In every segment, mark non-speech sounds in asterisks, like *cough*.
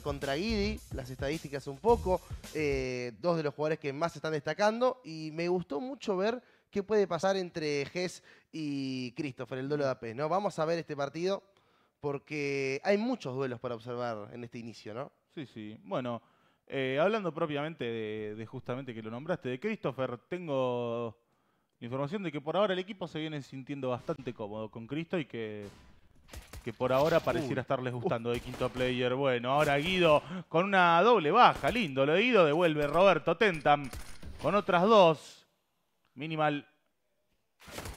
contra Guidi, las estadísticas un poco, eh, dos de los jugadores que más están destacando y me gustó mucho ver qué puede pasar entre Gess y Christopher, el duelo de AP, ¿no? Vamos a ver este partido porque hay muchos duelos para observar en este inicio, ¿no? Sí, sí. Bueno, eh, hablando propiamente de, de, justamente que lo nombraste, de Christopher, tengo información de que por ahora el equipo se viene sintiendo bastante cómodo con Cristo y que que por ahora pareciera estarles gustando de quinto player. Bueno, ahora Guido con una doble baja, lindo lo de Guido, devuelve Roberto Tentam con otras dos. Minimal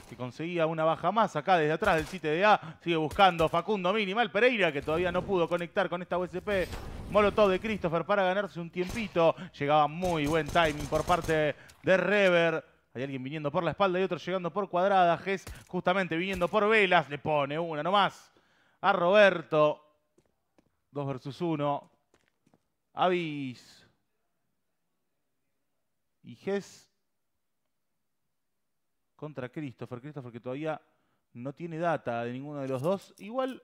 que conseguía una baja más acá desde atrás del 7 de A. Sigue buscando Facundo Minimal Pereira, que todavía no pudo conectar con esta USP. Molotov de Christopher para ganarse un tiempito. Llegaba muy buen timing por parte de Rever. Hay alguien viniendo por la espalda y otro llegando por cuadrada. Gess justamente viniendo por velas. Le pone una nomás a Roberto. 2 versus 1. Avis. Y Gess contra Christopher. Christopher que todavía no tiene data de ninguno de los dos. Igual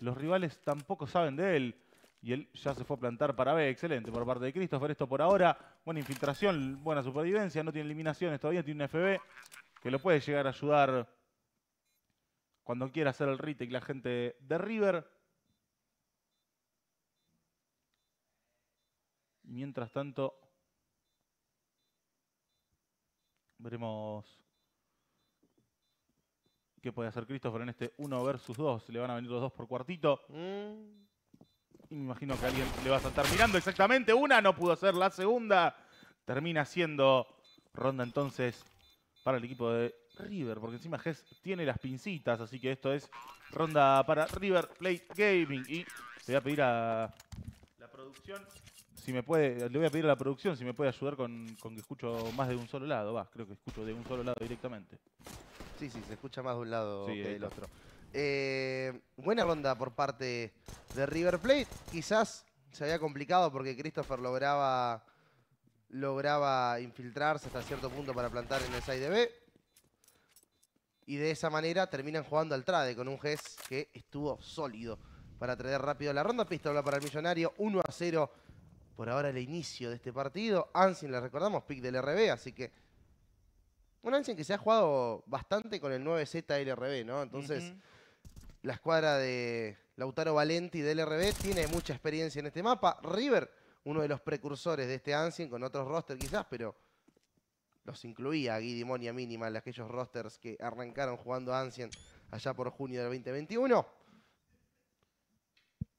los rivales tampoco saben de él. Y él ya se fue a plantar para B. Excelente por parte de Christopher. Esto por ahora. Buena infiltración, buena supervivencia. No tiene eliminaciones todavía. Tiene un FB que lo puede llegar a ayudar cuando quiera hacer el y la gente de River. mientras tanto, veremos qué puede hacer Christopher en este 1 versus 2. Le van a venir los dos por cuartito. Mm. me imagino que alguien le va a estar mirando exactamente. Una no pudo hacer la segunda. Termina siendo ronda entonces para el equipo de River, porque encima Gess tiene las pincitas, así que esto es ronda para River Plate Gaming. Y le voy a pedir a la producción, si me puede, le voy a pedir a la producción si me puede ayudar con, que escucho más de un solo lado, va, creo que escucho de un solo lado directamente. Sí, sí, se escucha más de un lado que del otro. Eh, buena ronda por parte de River Plate. Quizás se había complicado porque Christopher lograba lograba infiltrarse hasta cierto punto para plantar en el side B y de esa manera terminan jugando al trade con un GES que estuvo sólido para traer rápido la ronda. Pistola para el millonario, 1 a 0 por ahora el inicio de este partido. Ansin, le recordamos, pick del RB, así que un Ansin que se ha jugado bastante con el 9Z RB, ¿no? Entonces, la escuadra de Lautaro Valenti del RB tiene mucha experiencia en este mapa. River, uno de los precursores de este Ansin, con otros roster quizás, pero los incluía a Dimonia, y aquellos rosters que arrancaron jugando Ancient allá por junio del 2021.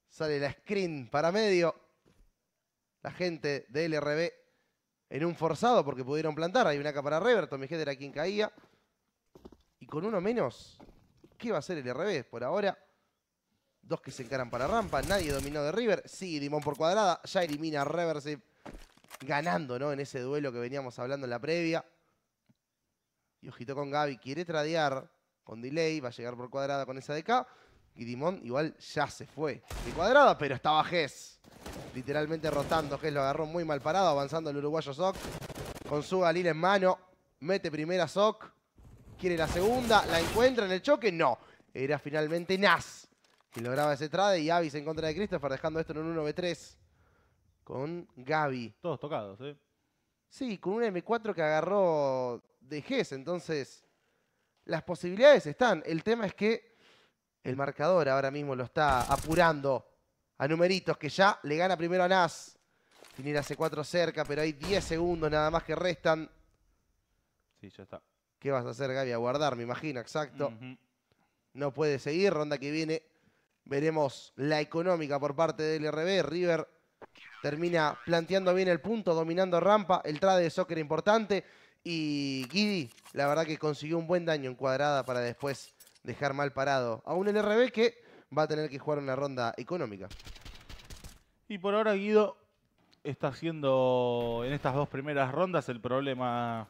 Sale la screen para medio. La gente de LRB en un forzado porque pudieron plantar. Hay una acá para River. mi gente era quien caía. Y con uno menos, ¿qué va a hacer el RB? Por ahora, dos que se encaran para rampa. Nadie dominó de River. Sí, Dimón por cuadrada. Ya elimina a Reverse ganando ¿no? en ese duelo que veníamos hablando en la previa. Y ojito con Gaby, quiere tradear con delay, va a llegar por cuadrada con esa de acá. Dimón igual ya se fue de cuadrada, pero estaba Gess. Literalmente rotando, Gess lo agarró muy mal parado, avanzando el uruguayo Sok Con su Galil en mano, mete primera Sok, quiere la segunda, la encuentra en el choque, no. Era finalmente Nas que lograba ese trade y Avis en contra de Christopher dejando esto en un 1v3 con Gaby. Todos tocados, ¿eh? Sí, con un M4 que agarró de e entonces las posibilidades están. El tema es que el marcador ahora mismo lo está apurando a numeritos, que ya le gana primero a Nas. Tiene la C4 cerca, pero hay 10 segundos nada más que restan. Sí, ya está. ¿Qué vas a hacer, Gaby? A guardar, me imagino, exacto. No puede seguir, ronda que viene. Veremos la económica por parte del RB. River termina planteando bien el punto, dominando rampa, el trade de soccer importante y Guidi, la verdad que consiguió un buen daño en cuadrada para después dejar mal parado a un LRB que va a tener que jugar una ronda económica. Y por ahora Guido está haciendo en estas dos primeras rondas el problema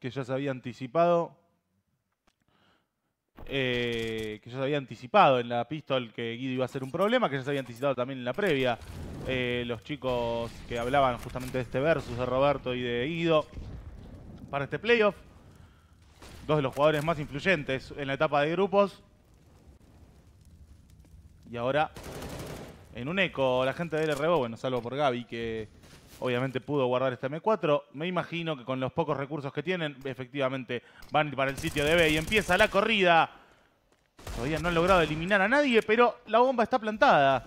que ya se había anticipado, eh, que ya se había anticipado en la pistol que Guido iba a ser un problema, que ya se había anticipado también en la previa. Eh, los chicos que hablaban justamente de este versus de Roberto y de Guido para este playoff. Dos de los jugadores más influyentes en la etapa de grupos. Y ahora en un eco la gente del RBO, bueno, salvo por Gaby que obviamente pudo guardar este M4. Me imagino que con los pocos recursos que tienen, efectivamente van para el sitio de B y empieza la corrida. Todavía no han logrado eliminar a nadie, pero la bomba está plantada.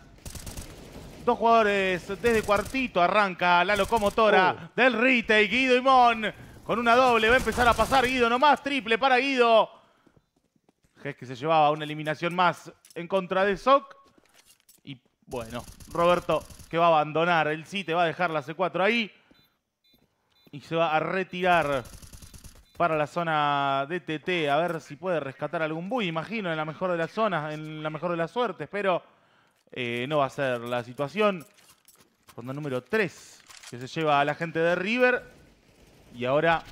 Dos jugadores desde cuartito. Arranca la locomotora oh. del Rite, Guido Mon Con una doble va a empezar a pasar Guido nomás. Triple para Guido. Es que se llevaba una eliminación más en contra de Soc. Y bueno, Roberto que va a abandonar el site, va a dejar la C4 ahí. Y se va a retirar para la zona DTT, a ver si puede rescatar algún bui, imagino, en la mejor de las zonas, en la mejor de las suertes, pero eh, no va a ser la situación. Fondo número 3, que se lleva a la gente de River. Y ahora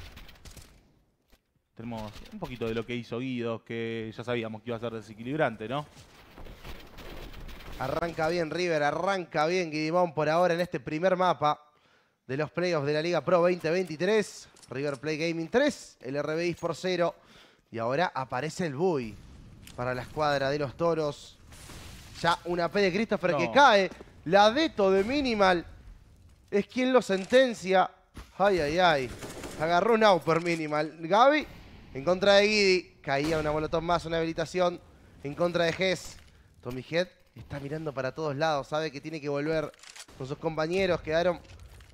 tenemos un poquito de lo que hizo Guido, que ya sabíamos que iba a ser desequilibrante, ¿no? Arranca bien River, arranca bien Guidimón por ahora en este primer mapa de los playoffs de la Liga Pro 2023. River Play Gaming 3, el RBI por 0. Y ahora aparece el Bui para la escuadra de los toros. Ya una P de Christopher que cae. La Deto de Minimal es quien lo sentencia. Ay, ay, ay. Agarró un auper Minimal. Gaby en contra de Gidi. Caía una molotov más, una habilitación en contra de Hess. Tommy Head está mirando para todos lados. Sabe que tiene que volver con sus compañeros. Quedaron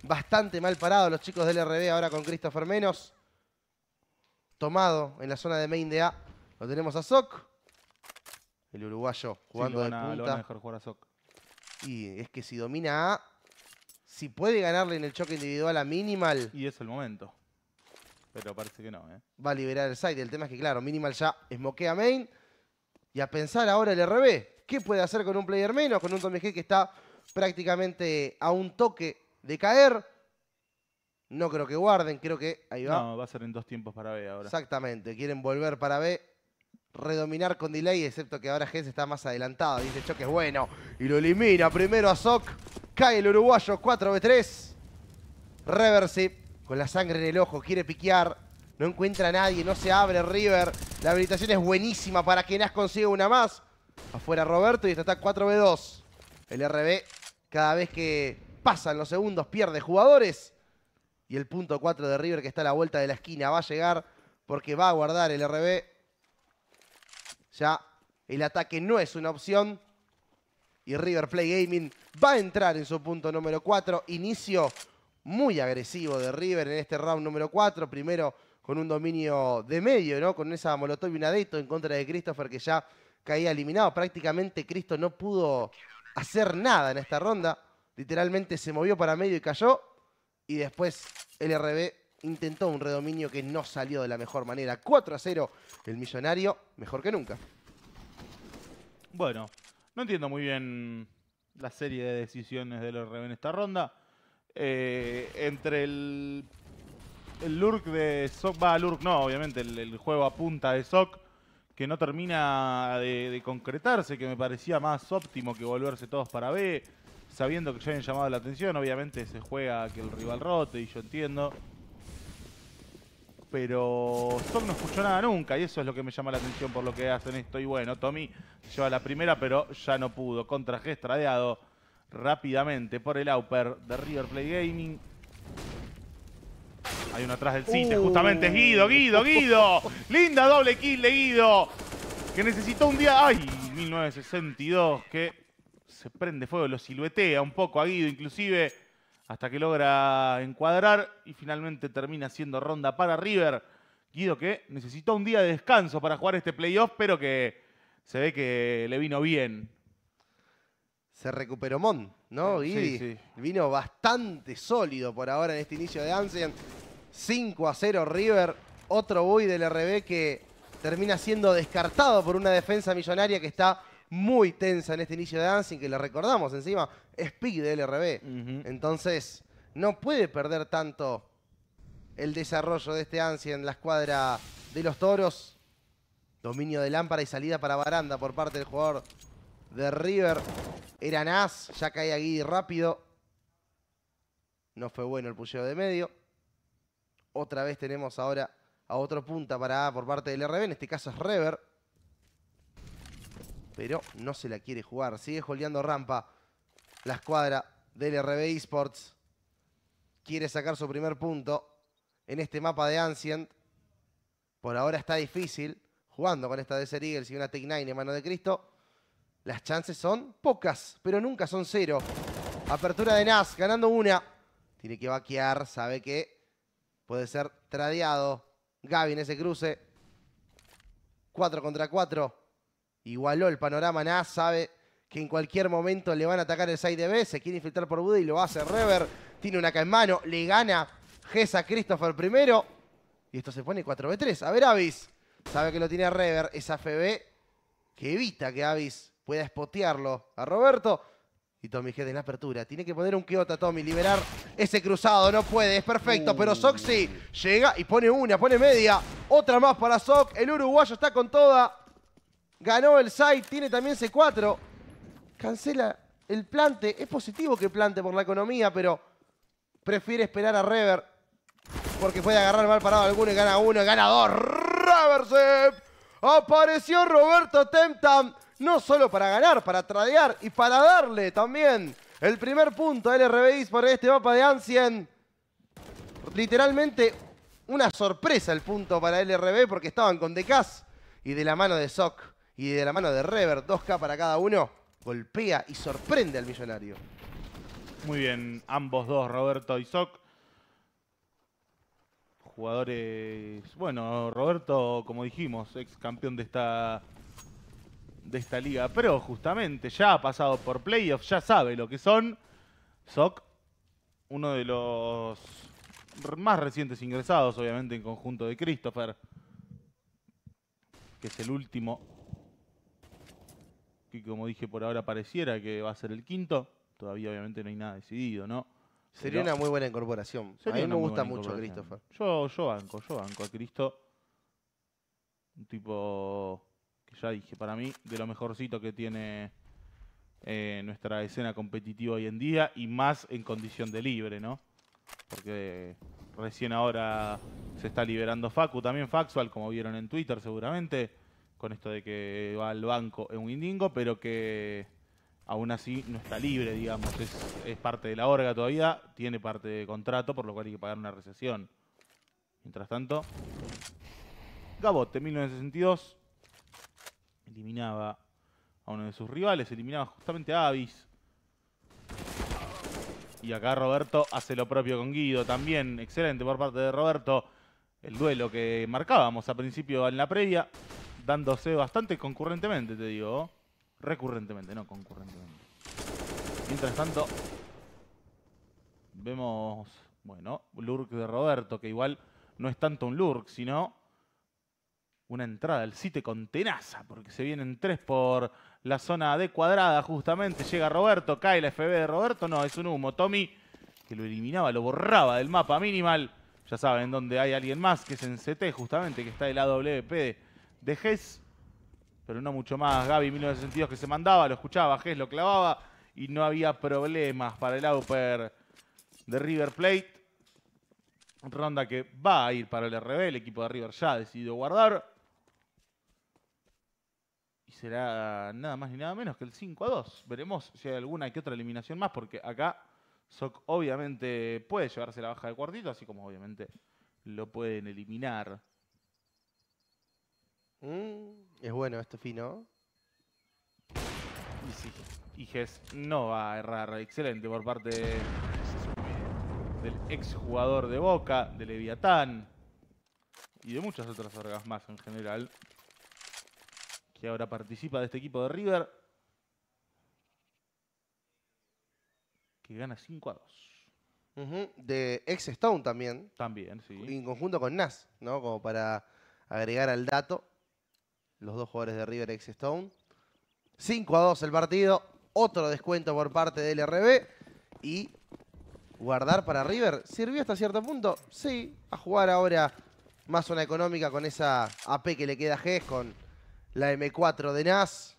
bastante mal parados los chicos del RB ahora con Christopher Menos. Tomado en la zona de main de A. Lo tenemos a Sok. El uruguayo jugando de punta. Y es que si domina A, si puede ganarle en el choque individual a Minimal. Y es el momento. Pero parece que no, ¿eh? Va a liberar el side. El tema es que, claro, Minimal ya esmoquea main. Y a pensar ahora el RB. ¿Qué puede hacer con un player menos? Con un Tommy G que está prácticamente a un toque de caer. No creo que guarden, creo que ahí va. No, va a ser en dos tiempos para B ahora. Exactamente, quieren volver para B, redominar con delay, excepto que ahora Gens está más adelantado. Dice este choque es bueno y lo elimina primero a Sok. Cae el uruguayo 4v3. Reversi con la sangre en el ojo, quiere piquear. No encuentra a nadie, no se abre River. La habilitación es buenísima para que Nas consiga una más. Afuera Roberto y está 4v2. El RB cada vez que pasan los segundos, pierde jugadores. Y el punto 4 de River que está a la vuelta de la esquina va a llegar porque va a guardar el RB. Ya el ataque no es una opción. Y River Play Gaming va a entrar en su punto número 4. Inicio muy agresivo de River en este round número 4. Primero con un dominio de medio, ¿no? Con esa molotov y un en contra de Christopher que ya caía eliminado. Prácticamente Cristo no pudo hacer nada en esta ronda literalmente se movió para medio y cayó. Y después el RB intentó un redominio que no salió de la mejor manera. 4 a 0 el millonario, mejor que nunca. Bueno, no entiendo muy bien la serie de decisiones del RB en esta ronda. Eh, entre el, el Lurk de Sok va, Lurk no, obviamente, el, juego a punta de Sok que no termina de, de concretarse, que me parecía más óptimo que volverse todos para B sabiendo que ya han llamado la atención. Obviamente se juega que el rival rote y yo entiendo. Pero Stock no escuchó nada nunca y eso es lo que me llama la atención por lo que hacen esto. Y bueno, Tommy se lleva la primera, pero ya no pudo. Contra gestradeado rápidamente por el Auper de River Gaming. Hay uno atrás del Cite, uh. justamente es Guido, Guido, Guido. *laughs* Linda doble kill de Guido, que necesitó un día... ¡Ay! 1962, que se prende fuego, lo siluetea un poco a Guido inclusive, hasta que logra encuadrar y finalmente termina siendo ronda para River. Guido que necesitó un día de descanso para jugar este playoff, pero que se ve que le vino bien. Se recuperó Mon, ¿no? vino bastante sólido por ahora en este inicio de Ansian. 5 a 0 River, otro boy del RB que termina siendo descartado por una defensa millonaria que está muy tensa en este inicio de Dancing, que le recordamos encima, es del de LRB. Entonces, no puede perder tanto el desarrollo de este Ansi en la escuadra de los toros. Dominio de lámpara y salida para baranda por parte del jugador de River. Era Nas, ya cae Guidi rápido. No fue bueno el pulleo de medio. Otra vez tenemos ahora a otro punta para A por parte del RB, en este caso es Rever pero no se la quiere jugar. Sigue joleando rampa la escuadra del RB Esports. Quiere sacar su primer punto en este mapa de Ancient. Por ahora está difícil. Jugando con esta de Eagles y una Take 9 en mano de Cristo. Las chances son pocas, pero nunca son cero. Apertura de Nas, ganando una. Tiene que vaquear, sabe que puede ser tradeado. Gavin ese cruce. 4 contra 4 igualó el panorama Nas sabe que en cualquier momento le van a atacar el side B, se quiere infiltrar por buda y lo hace Rever, tiene una acá en mano, le gana Gesa Christopher primero, y esto se pone 4B3. A ver, Avis, sabe que lo tiene Rever, Esa FB que evita que Avis pueda espotearlo a Roberto, y Tommy G. en la apertura. Tiene que poner un a Tommy. Liberar ese cruzado. No puede. Es perfecto. Pero uh. sí. llega y pone una. Pone media. Otra más para Sox. El uruguayo está con toda. Ganó el site, tiene también C4. Cancela el plante. Es positivo que plante por la economía, pero prefiere esperar a Rever. Porque puede agarrar mal parado alguno y gana uno, y gana dos. Reversep. Apareció Roberto Temtam. No solo para ganar, para tradear y para darle también el primer punto a LRBIs por este mapa de Ancient. Literalmente una sorpresa el punto para LRB porque estaban con Decas y de la mano de Sock y de la mano de Rever, 2K para cada uno, golpea y sorprende al millonario. Muy bien, ambos dos, Roberto y Soc. Jugadores, bueno, Roberto, como dijimos, ex campeón de esta, de esta liga, pero justamente ya ha pasado por playoffs, ya sabe lo que son. Soc, uno de los más recientes ingresados, obviamente, en conjunto de Christopher, que es el último como dije por ahora pareciera que va a ser el quinto. Todavía obviamente no hay nada decidido, ¿no? Sería una muy buena incorporación. A mí me gusta mucho Christopher. Yo, yo banco, yo banco a Cristo. Un tipo que ya dije, para mí, de lo mejorcito que tiene eh, nuestra escena competitiva hoy en día y más en condición de libre, ¿no? Porque recién ahora se está liberando Facu, también Faxual, como vieron en Twitter seguramente con esto de que va al banco en un indingo, pero que aún así no está libre, digamos. Es, parte de la orga todavía, tiene parte de contrato, por lo cual hay que pagar una recesión. Mientras tanto, Gabote, 1962, eliminaba a uno de sus rivales, eliminaba justamente a Avis. Y acá Roberto hace lo propio con Guido también. Excelente por parte de Roberto. El duelo que marcábamos al principio en la previa dándose bastante concurrentemente, te digo. Recurrentemente, no concurrentemente. Mientras tanto, vemos, bueno, Lurk de Roberto, que igual no es tanto un Lurk, sino una entrada al site con tenaza, porque se vienen tres por la zona de cuadrada justamente. Llega Roberto, cae la FB de Roberto, no, es un humo. Tommy, que lo eliminaba, lo borraba del mapa minimal. Ya saben dónde hay alguien más, que es en CT justamente, que está el AWP WP de Gess, pero no mucho más. Gaby, 1962, que se mandaba, lo escuchaba, Gess lo clavaba y no había problemas para el Auper de River Plate. Ronda que va a ir para el RB, el equipo de River ya ha decidido guardar. Y será nada más ni nada menos que el 5 a 2. Veremos si hay alguna que otra eliminación más, porque acá Soc obviamente puede llevarse la baja de cuartito, así como obviamente lo pueden eliminar. Mm. es bueno este fino. Y sí, no va a errar. Excelente por parte del exjugador de Boca, de Leviatán y de muchas otras orgas más en general. Que ahora participa de este equipo de River. Que gana 5 a 2. De ex Stone también. También, sí. En conjunto con Nas, ¿no? Como para agregar al dato los dos jugadores de River ex Stone. 5 a 2 el partido, otro descuento por parte del RB y guardar para River. ¿Sirvió hasta cierto punto? Sí, a jugar ahora más zona económica con esa AP que le queda a GES, con la M4 de NAS.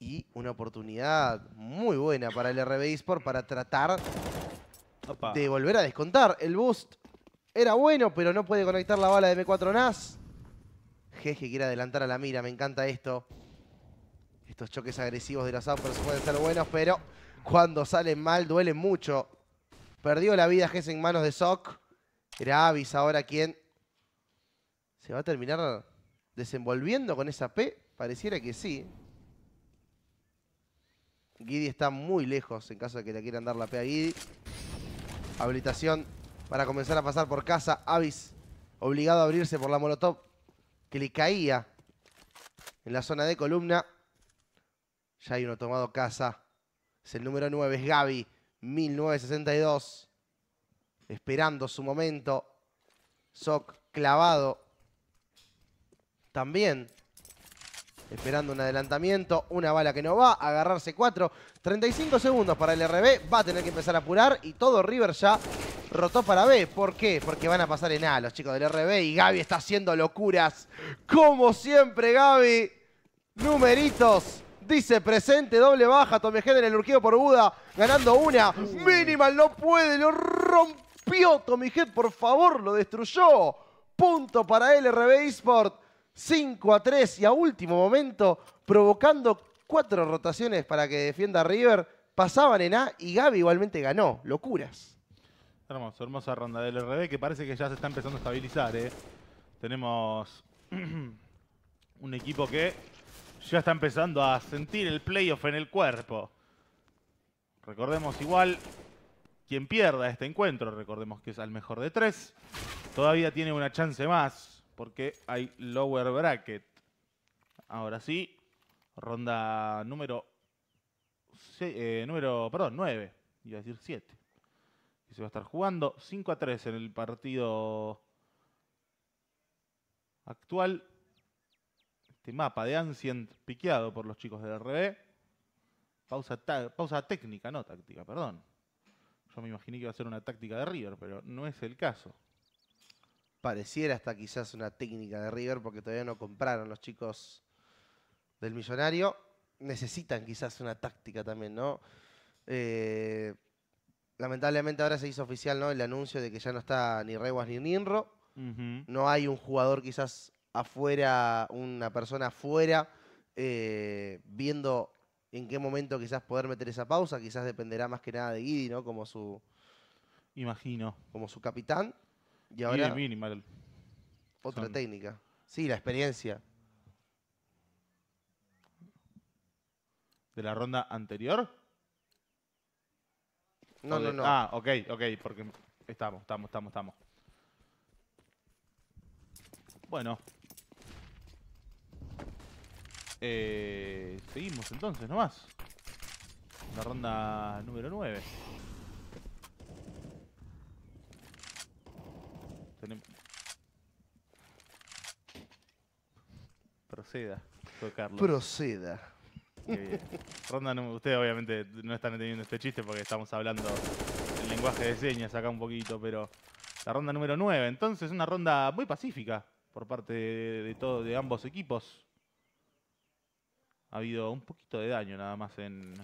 Y una oportunidad muy buena para el RB Sport para tratar de volver a descontar. El boost era bueno, pero no puede conectar la bala de M4 NAS. Jeje quiere adelantar a la mira, me encanta esto. Estos choques agresivos de los se pueden ser buenos, pero cuando salen mal duelen mucho. Perdió la vida Jeje en manos de Sok. Era Avis ahora quien se va a terminar desenvolviendo con esa P. Pareciera que sí. Giddy está muy lejos en caso de que le quieran dar la P a Giddy. Habilitación para comenzar a pasar por casa. Avis obligado a abrirse por la Molotov que le caía en la zona de columna. Ya hay uno tomado casa. Es el número 9, es Gaby, 1962. Esperando su momento. Soc clavado. También esperando un adelantamiento, una bala que no va, agarrarse 4, 35 segundos para el RB, va a tener que empezar a apurar y todo River ya rotó para B. ¿Por qué? Porque van a pasar en A los chicos del RB y Gaby está haciendo locuras. Como siempre, Gaby. Numeritos. Dice presente, doble baja, Tommy en el urgido por Buda, ganando una. Minimal no puede, lo rompió Tommy Head, por favor, lo destruyó. Punto para el RB Esport, 5 a 3 y a último momento, provocando cuatro rotaciones para que defienda River. Pasaban en A y Gaby igualmente ganó. Locuras hermosa ronda del RB que parece que ya se está empezando a estabilizar, eh. Tenemos *clears throat* un equipo que ya está empezando a sentir el playoff en el cuerpo. Recordemos igual, quien pierda este encuentro, recordemos que es al mejor de tres, todavía tiene una chance más porque hay lower bracket. Ahora sí, ronda número, eh, número perdón, 9, iba a decir 7 se va a estar jugando. 5 a 3 en el partido actual. Este mapa de Ancient piqueado por los chicos del RB. Pausa, pausa técnica, no táctica, perdón. Yo me imaginé que iba a ser una táctica de River, pero no es el caso. Pareciera hasta quizás una técnica de River porque todavía no compraron los chicos del millonario necesitan quizás una táctica también, ¿no? Eh, lamentablemente ahora se hizo oficial ¿no? el anuncio de que ya no está ni Reguas ni Ninro. No hay un jugador quizás afuera, una persona afuera, eh, viendo en qué momento quizás poder meter esa pausa. Quizás dependerá más que nada de Guidi, ¿no? Como su... Imagino. Como su capitán. Y ahora... Otra técnica. Sí, la experiencia. ¿De la ronda anterior? No, no, no. Ah, ok, ok, porque estamos, estamos, estamos, estamos. Bueno. Eh, seguimos entonces, nomás. La ronda número 9. Proceda, Carlos. Proceda. Ronda, obviamente no están entendiendo este chiste porque estamos hablando el lenguaje de señas acá un poquito, pero la ronda número 9. Entonces, una ronda muy pacífica por parte de, de ambos equipos. Ha habido un poquito de daño nada más en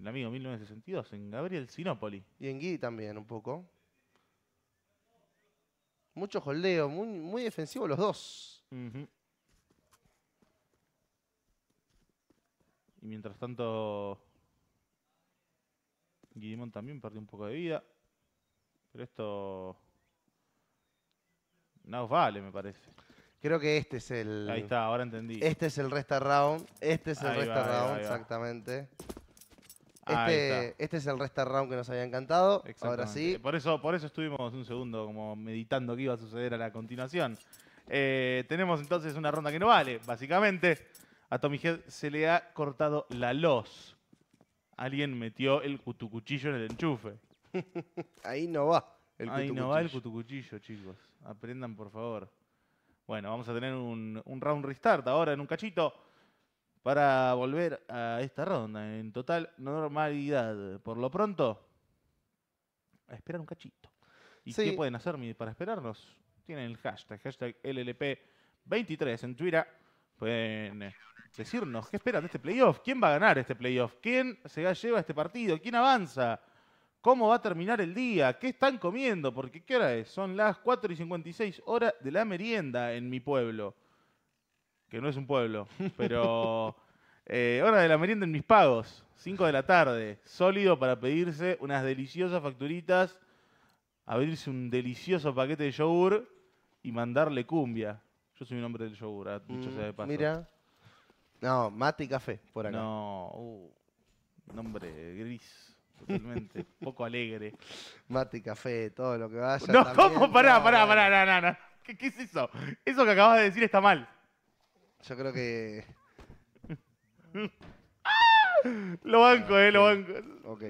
el amigo 1962, en Gabriel Sinopoli. Y en Guy también un poco. Mucho holdeo, muy, defensivo los dos. Y mientras tanto, Guillemón también perdió un poco de vida. Pero esto no vale, me parece. Creo que este es el. Ahí está, ahora entendí. Este es el resta round. Este es el restar round, exactamente. Este, este, es el resta round que nos había encantado. Ahora sí. Por eso, por eso estuvimos un segundo como meditando qué iba a suceder a la continuación. Eh, tenemos entonces una ronda que no vale, básicamente. A Tommy Head se le ha cortado la luz. Alguien metió el cutucuchillo en el enchufe. *laughs* Ahí no va. El Ahí no va el cutucuchillo, chicos. Aprendan, por favor. Bueno, vamos a tener un, round restart ahora en un cachito para volver a esta ronda en total normalidad. Por lo pronto, a esperar un cachito. ¿Y qué pueden hacer para esperarnos? Tienen el hashtag, hashtag LLP23 en Twitter Pueden eh, decirnos qué esperan de este playoff, quién va a ganar este playoff, quién se lleva este partido, quién avanza, cómo va a terminar el día, qué están comiendo, porque qué hora es, son las 4 y 56 horas de la merienda en mi pueblo, que no es un pueblo, *laughs* pero eh, hora de la merienda en mis pagos, 5 de la tarde, sólido para pedirse unas deliciosas facturitas, abrirse un delicioso paquete de yogur y mandarle cumbia. Yo soy un hombre del yogur, mm, sea de paso. Mira. No, mate y café, por acá. No, uh, gris. Totalmente, *laughs* poco alegre. Mate, y café, todo lo que vaya. No, ¿cómo? Pará, pará, pará, no, no, no. ¿Qué, ¿Qué es eso? Eso que acabas de decir está mal. Yo creo que *laughs* Lo banco, eh, lo banco. Ok.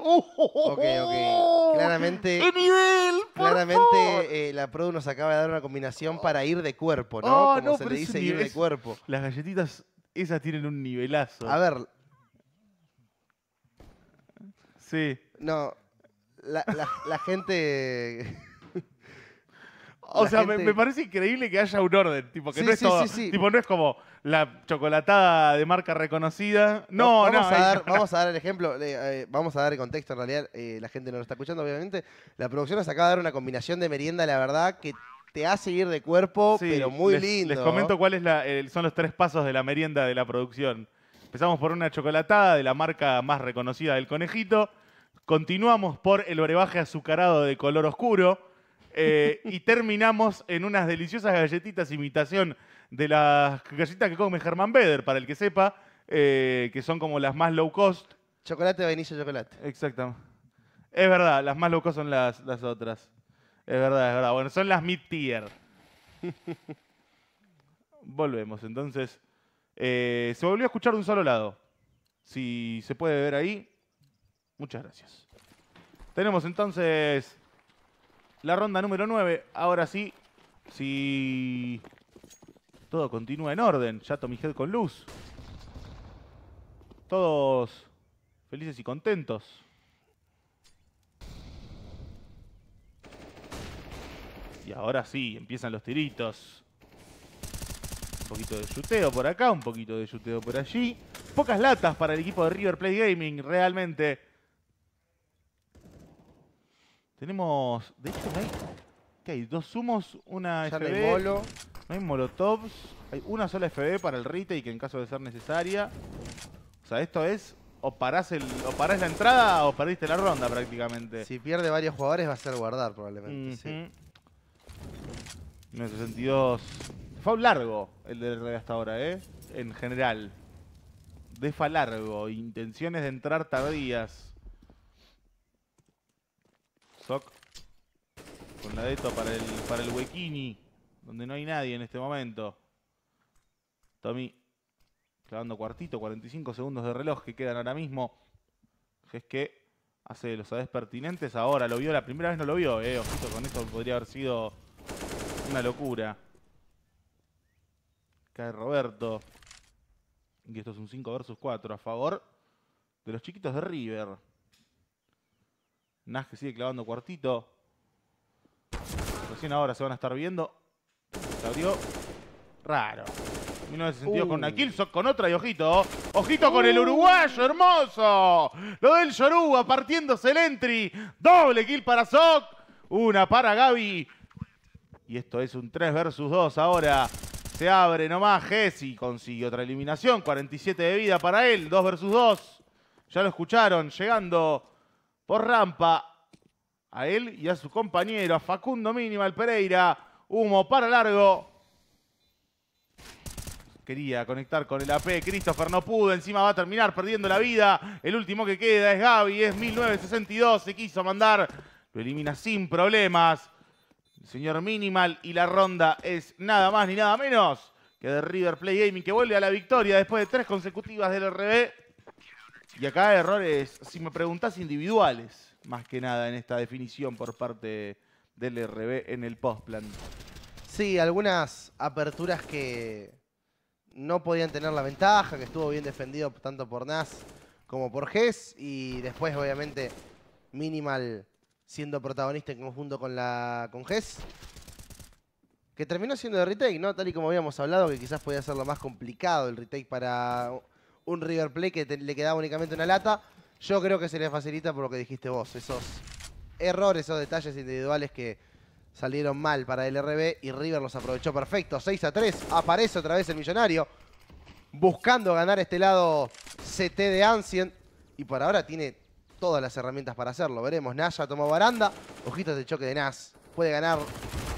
¡Oh! Ok, ok. Claramente. ¡Qué nivel! Claramente eh, la pro nos acaba de dar una combinación oh. para ir de cuerpo, ¿no? Oh, Como se le dice ir de cuerpo. Las galletitas, esas tienen un nivelazo. A ver, Sí. no. la- la gente. O sea, me, parece increíble que haya un orden. Tipo, que no es como la chocolatada de marca reconocida. No, vamos no, a eh. dar, *laughs* Vamos a dar el ejemplo. Eh, eh, vamos a dar el contexto. En realidad, la gente no lo está escuchando, obviamente. La producción nos acaba de dar una combinación de merienda, la verdad, que te hace ir de cuerpo, pero muy les, lindo. Les comento cuáles son los tres pasos de la merienda de la producción. Empezamos por una chocolatada de la marca más reconocida del conejito. Continuamos por el brebaje azucarado de color oscuro eh, y terminamos en unas deliciosas galletitas imitación de las galletitas que come Germán Beder, para el que sepa, eh, que son como las más low cost. Chocolate, vainilla, chocolate. Exacto. Es verdad, las más low cost son las, otras. Es verdad, es verdad. Bueno, son las mid tier. *laughs* Volvemos, entonces. Eh, se volvió a escuchar de un solo lado. Si se puede ver ahí. Muchas gracias. Tenemos entonces la ronda número 9. Ahora sí, si todo continúa en orden. Ya head con luz. Todos felices y contentos. Y ahora sí, empiezan los tiritos. Un poquito de chuteo por acá, un poquito de chuteo por allí. Pocas latas para el equipo de River Play Gaming, realmente. Tenemos, de hecho, ¿no hay? ¿Qué Dos sumos, una ya No hay, molotovs. Hay una sola FB para el y que en caso de ser necesaria. O sea, esto es o parás, el, o la entrada o perdiste la ronda prácticamente. Si pierde varios jugadores va a ser guardar probablemente, sí. 962. Fue largo el del rey hasta ahora, ¿eh? En general. Defa largo. Intenciones de entrar tardías. Con la deto para el, para el huequini. Donde no hay nadie en este momento. Tommy clavando cuartito, 45 segundos de reloj que quedan ahora mismo. Es que hace los ades pertinentes ahora. Lo vio la primera vez, no lo vio. Eh, ojito, con esto podría haber sido una locura. Cae Roberto. Y esto es un 5 versus 4 a favor de los chiquitos de River. Nas que sigue clavando cuartito. Recién ahora se van a estar viendo. Se abrió. Raro. se sentió con una con otra y ojito. Ojito con el uruguayo, hermoso. Lo del Yoruba partiéndose el entry. Doble kill para Sok. Una para Gaby. Y esto es un 3 versus 2 ahora. Se abre nomás Y Consigue otra eliminación. 47 de vida para él. 2 versus 2. Ya lo escucharon. Llegando por rampa. A él y a su compañero, Facundo Minimal Pereira. Humo para largo. Quería conectar con el AP. Christopher no pudo. Encima va a terminar perdiendo la vida. El último que queda es Gaby. Es 1962. Se quiso mandar. Lo elimina sin problemas. El señor Minimal. Y la ronda es nada más ni nada menos que de River Play Gaming. Que vuelve a la victoria después de tres consecutivas del RB. Y acá errores, si me preguntás, individuales, más que nada en esta definición por parte del RB en el postplan. Sí, algunas aperturas que no podían tener la ventaja, que estuvo bien defendido tanto por Nas como por Gess. Y después, obviamente, Minimal siendo protagonista en conjunto con, la, con Gess. Que terminó siendo de retake, ¿no? Tal y como habíamos hablado, que quizás podía ser lo más complicado el retake para un River Play que le quedaba únicamente una lata. Yo creo que se le facilita por lo que dijiste vos, esos errores, esos detalles individuales que salieron mal para el RB y River los aprovechó perfecto. 6 a 3, aparece otra vez el millonario buscando ganar este lado CT de Ancient y por ahora tiene todas las herramientas para hacerlo. Veremos, Naya tomó baranda, ojitos de choque de Nas. Puede ganar,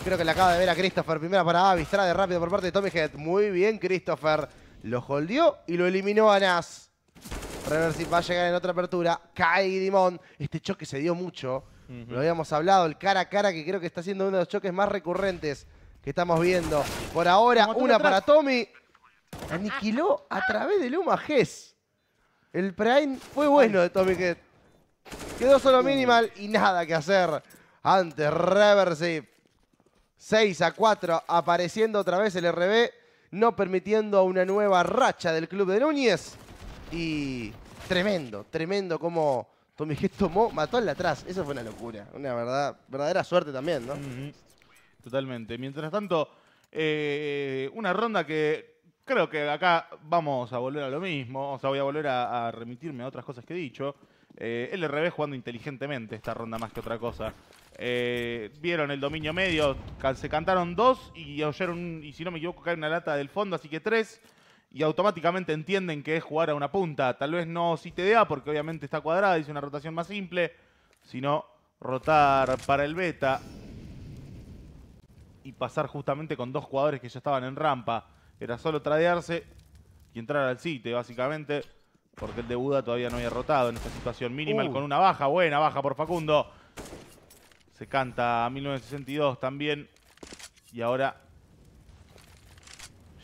creo que le acaba de ver a Christopher, primera para Avis, de rápido por parte de Tommy Head. Muy bien, Christopher. Lo holdeó y lo eliminó a Nas. va a llegar en otra apertura. Cae Dimon. Este choque se dio mucho. Lo habíamos hablado, el cara a cara que creo que está siendo uno de los choques más recurrentes que estamos viendo. Por ahora, una para Tommy. Aniquiló a través del Luma El prime fue bueno de Tommy que Quedó solo uh. minimal y nada que hacer ante Reversive. 6 a 4 apareciendo otra vez el RB no permitiendo a una nueva racha del club de Núñez. Y tremendo, tremendo como Tommy tomó, mató al atrás. Eso fue una locura, una verdad, verdadera suerte también, ¿no? Totalmente. Mientras tanto, eh, una ronda que creo que acá vamos a volver a lo mismo, o sea, voy a volver a, remitirme a otras cosas que he dicho. Eh, LRB jugando inteligentemente esta ronda más que otra cosa. Eh, vieron el dominio medio, se cantaron dos y oyeron, y si no me equivoco, cae una lata del fondo, así que tres. Y automáticamente entienden que es jugar a una punta. Tal vez no si te da, porque obviamente está cuadrada, hice una rotación más simple, sino rotar para el beta y pasar justamente con dos jugadores que ya estaban en rampa. Era solo tradearse y entrar al sitio, básicamente, porque el de Buda todavía no había rotado en esta situación Minimal uh. con una baja. Buena baja por Facundo. Se canta a 1962 también. Y ahora,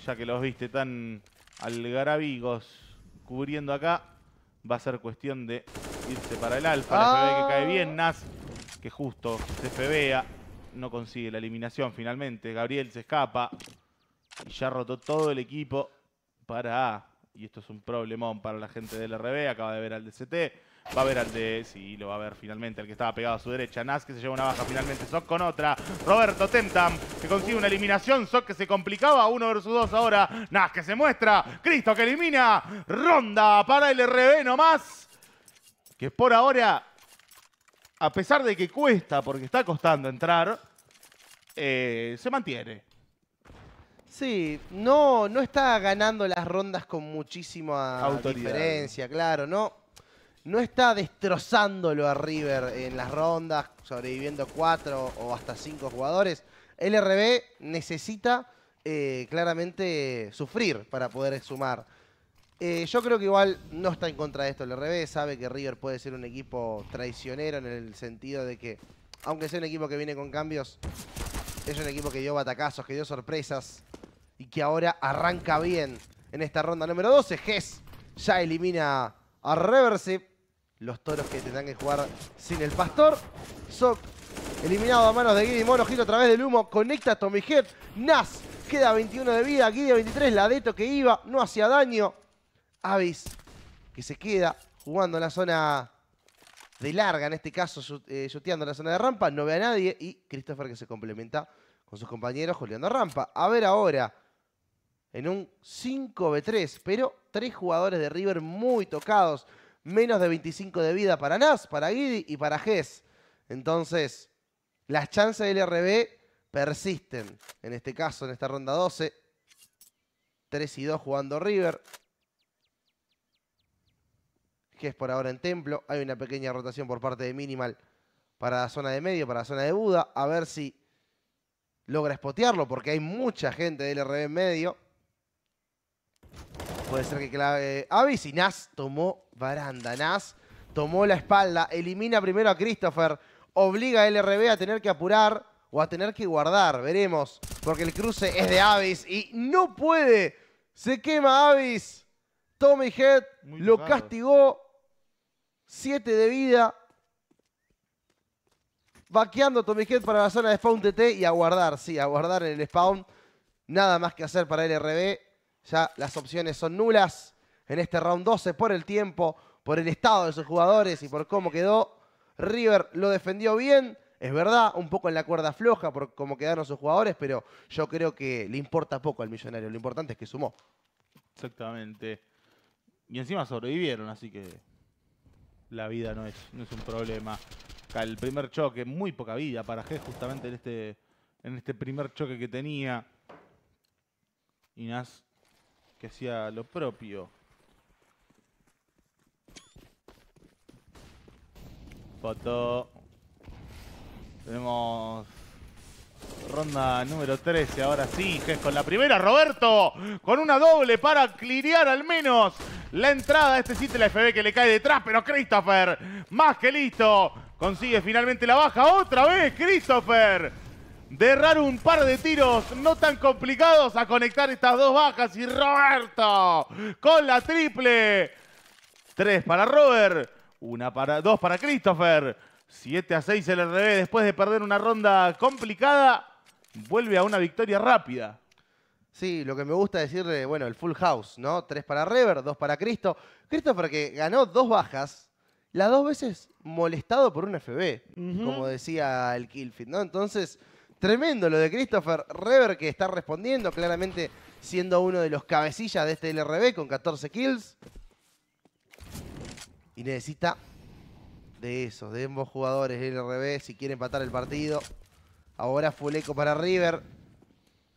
ya que los viste tan algarabigos cubriendo acá, va a ser cuestión de irse para el alfa. La que cae bien, Nas, que justo se febea. No consigue la eliminación finalmente. Gabriel se escapa. Y ya rotó todo el equipo para A. Y esto es un problemón para la gente del RB. Acaba de ver al DCT. Va a ver al de... Sí, lo va a ver finalmente el que estaba pegado a su derecha. Nas que se lleva una baja finalmente. Sok con otra. Roberto Temtam que consigue una eliminación. Sok que se complicaba. Uno versus dos ahora. Nas que se muestra. Cristo que elimina. Ronda para el RB nomás. Que por ahora, a pesar de que cuesta, porque está costando entrar, eh, se mantiene. Sí, no, no está ganando las rondas con muchísima diferencia, claro, no no está destrozándolo a River en las rondas, sobreviviendo cuatro o hasta cinco jugadores. LRB necesita eh, claramente sufrir para poder sumar. Eh, yo creo que igual no está en contra de esto el RB. sabe que River puede ser un equipo traicionero en el sentido de que, aunque sea un equipo que viene con cambios, es un equipo que dio batacazos, que dio sorpresas y que ahora arranca bien en esta ronda número 12. GES ya elimina a Reverse los toros que tendrán que jugar sin el pastor. Sok eliminado a manos de Guidi Mono, Giro a través del humo, conecta a Tommy Head. Nas queda 21 de vida, Guidi 23, la Deto que iba, no hacía daño. Avis que se queda jugando en la zona de larga, en este caso eh, chuteando en la zona de rampa, no ve a nadie. Y Christopher que se complementa con sus compañeros Juliando rampa. A ver ahora, en un 5v3, pero tres jugadores de River muy tocados menos de 25 de vida para Nas, para Guidi y para Gess. Entonces, las chances del RB persisten. En este caso, en esta ronda 12. 3 y 2 jugando River. Gess por ahora en Templo. Hay una pequeña rotación por parte de Minimal para la zona de medio, para la zona de Buda. A ver si logra spotearlo, porque hay mucha gente del RB en medio. Puede ser que clave Avis y Nas tomó baranda. Nas tomó la espalda, elimina primero a Christopher, obliga a LRB a tener que apurar o a tener que guardar. Veremos, porque el cruce es de Avis y no puede. Se quema Avis. Tommy Head lo castigó. Siete de vida. Vaqueando Tommy Head para la zona de spawn TT y a guardar, sí, a guardar en el spawn. Nada más que hacer para LRB. Ya las opciones son nulas en este round 12 por el tiempo, por el estado de sus jugadores y por cómo quedó. River lo defendió bien, es verdad, un poco en la cuerda floja por cómo quedaron sus jugadores, pero yo creo que le importa poco al millonario, lo importante es que sumó. Exactamente. Y encima sobrevivieron, así que la vida no es, no es un problema. El primer choque, muy poca vida para G justamente en este, en este primer choque que tenía. Inás que hacía lo propio. Foto. Tenemos ronda número 13. Ahora sí, con la primera. Roberto con una doble para clirear al menos la entrada. Este sitio De la FB que le cae detrás, pero Christopher, más que listo. Consigue finalmente la baja otra vez, Christopher de un par de tiros no tan complicados a conectar estas dos bajas. Y Roberto con la triple. Tres para Robert, una para, dos para Christopher. Siete a 6 el RB después de perder una ronda complicada. Vuelve a una victoria rápida. Sí, lo que me gusta decirle bueno, el full house, ¿no? Tres para Rever, dos para Cristo. Christopher que ganó dos bajas, las dos veces molestado por un FB, como decía el Killfield ¿no? Entonces, Tremendo lo de Christopher Rever que está respondiendo, claramente siendo uno de los cabecillas de este LRB con 14 kills. Y necesita de esos, de ambos jugadores del LRB si quiere empatar el partido. Ahora fuleco para River.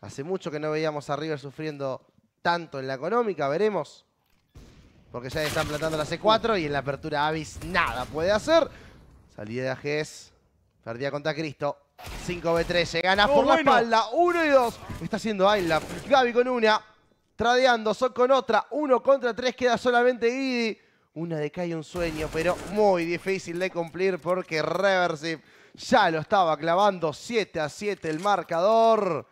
Hace mucho que no veíamos a River sufriendo tanto en la económica, veremos. Porque ya están plantando la C4 y en la apertura Avis nada puede hacer. Salida de Ajez. perdía contra Cristo. 5 b 3 se gana por la espalda, 1 y 2. Está haciendo Aila. Gaby con una, tradeando, Son con otra, 1 contra 3, queda solamente y Una de cae un sueño, pero muy difícil de cumplir porque Reversive ya lo estaba clavando 7 a 7 el marcador.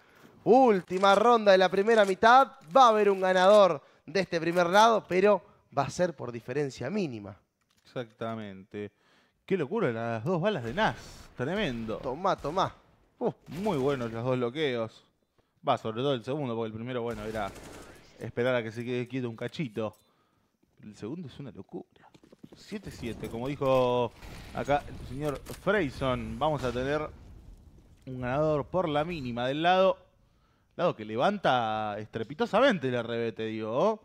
Última ronda de la primera mitad. Va a haber un ganador de este primer lado, pero va a ser por diferencia mínima. Exactamente. Qué locura las dos balas de Nas. Tremendo. Tomá, tomá. Uh, muy buenos los dos bloqueos. Va, sobre todo el segundo, porque el primero, bueno, era esperar a que se quede quieto un cachito. El segundo es una locura. 7-7, como dijo acá el señor Freyson. Vamos a tener un ganador por la mínima del lado. Lado que levanta estrepitosamente el RB, digo.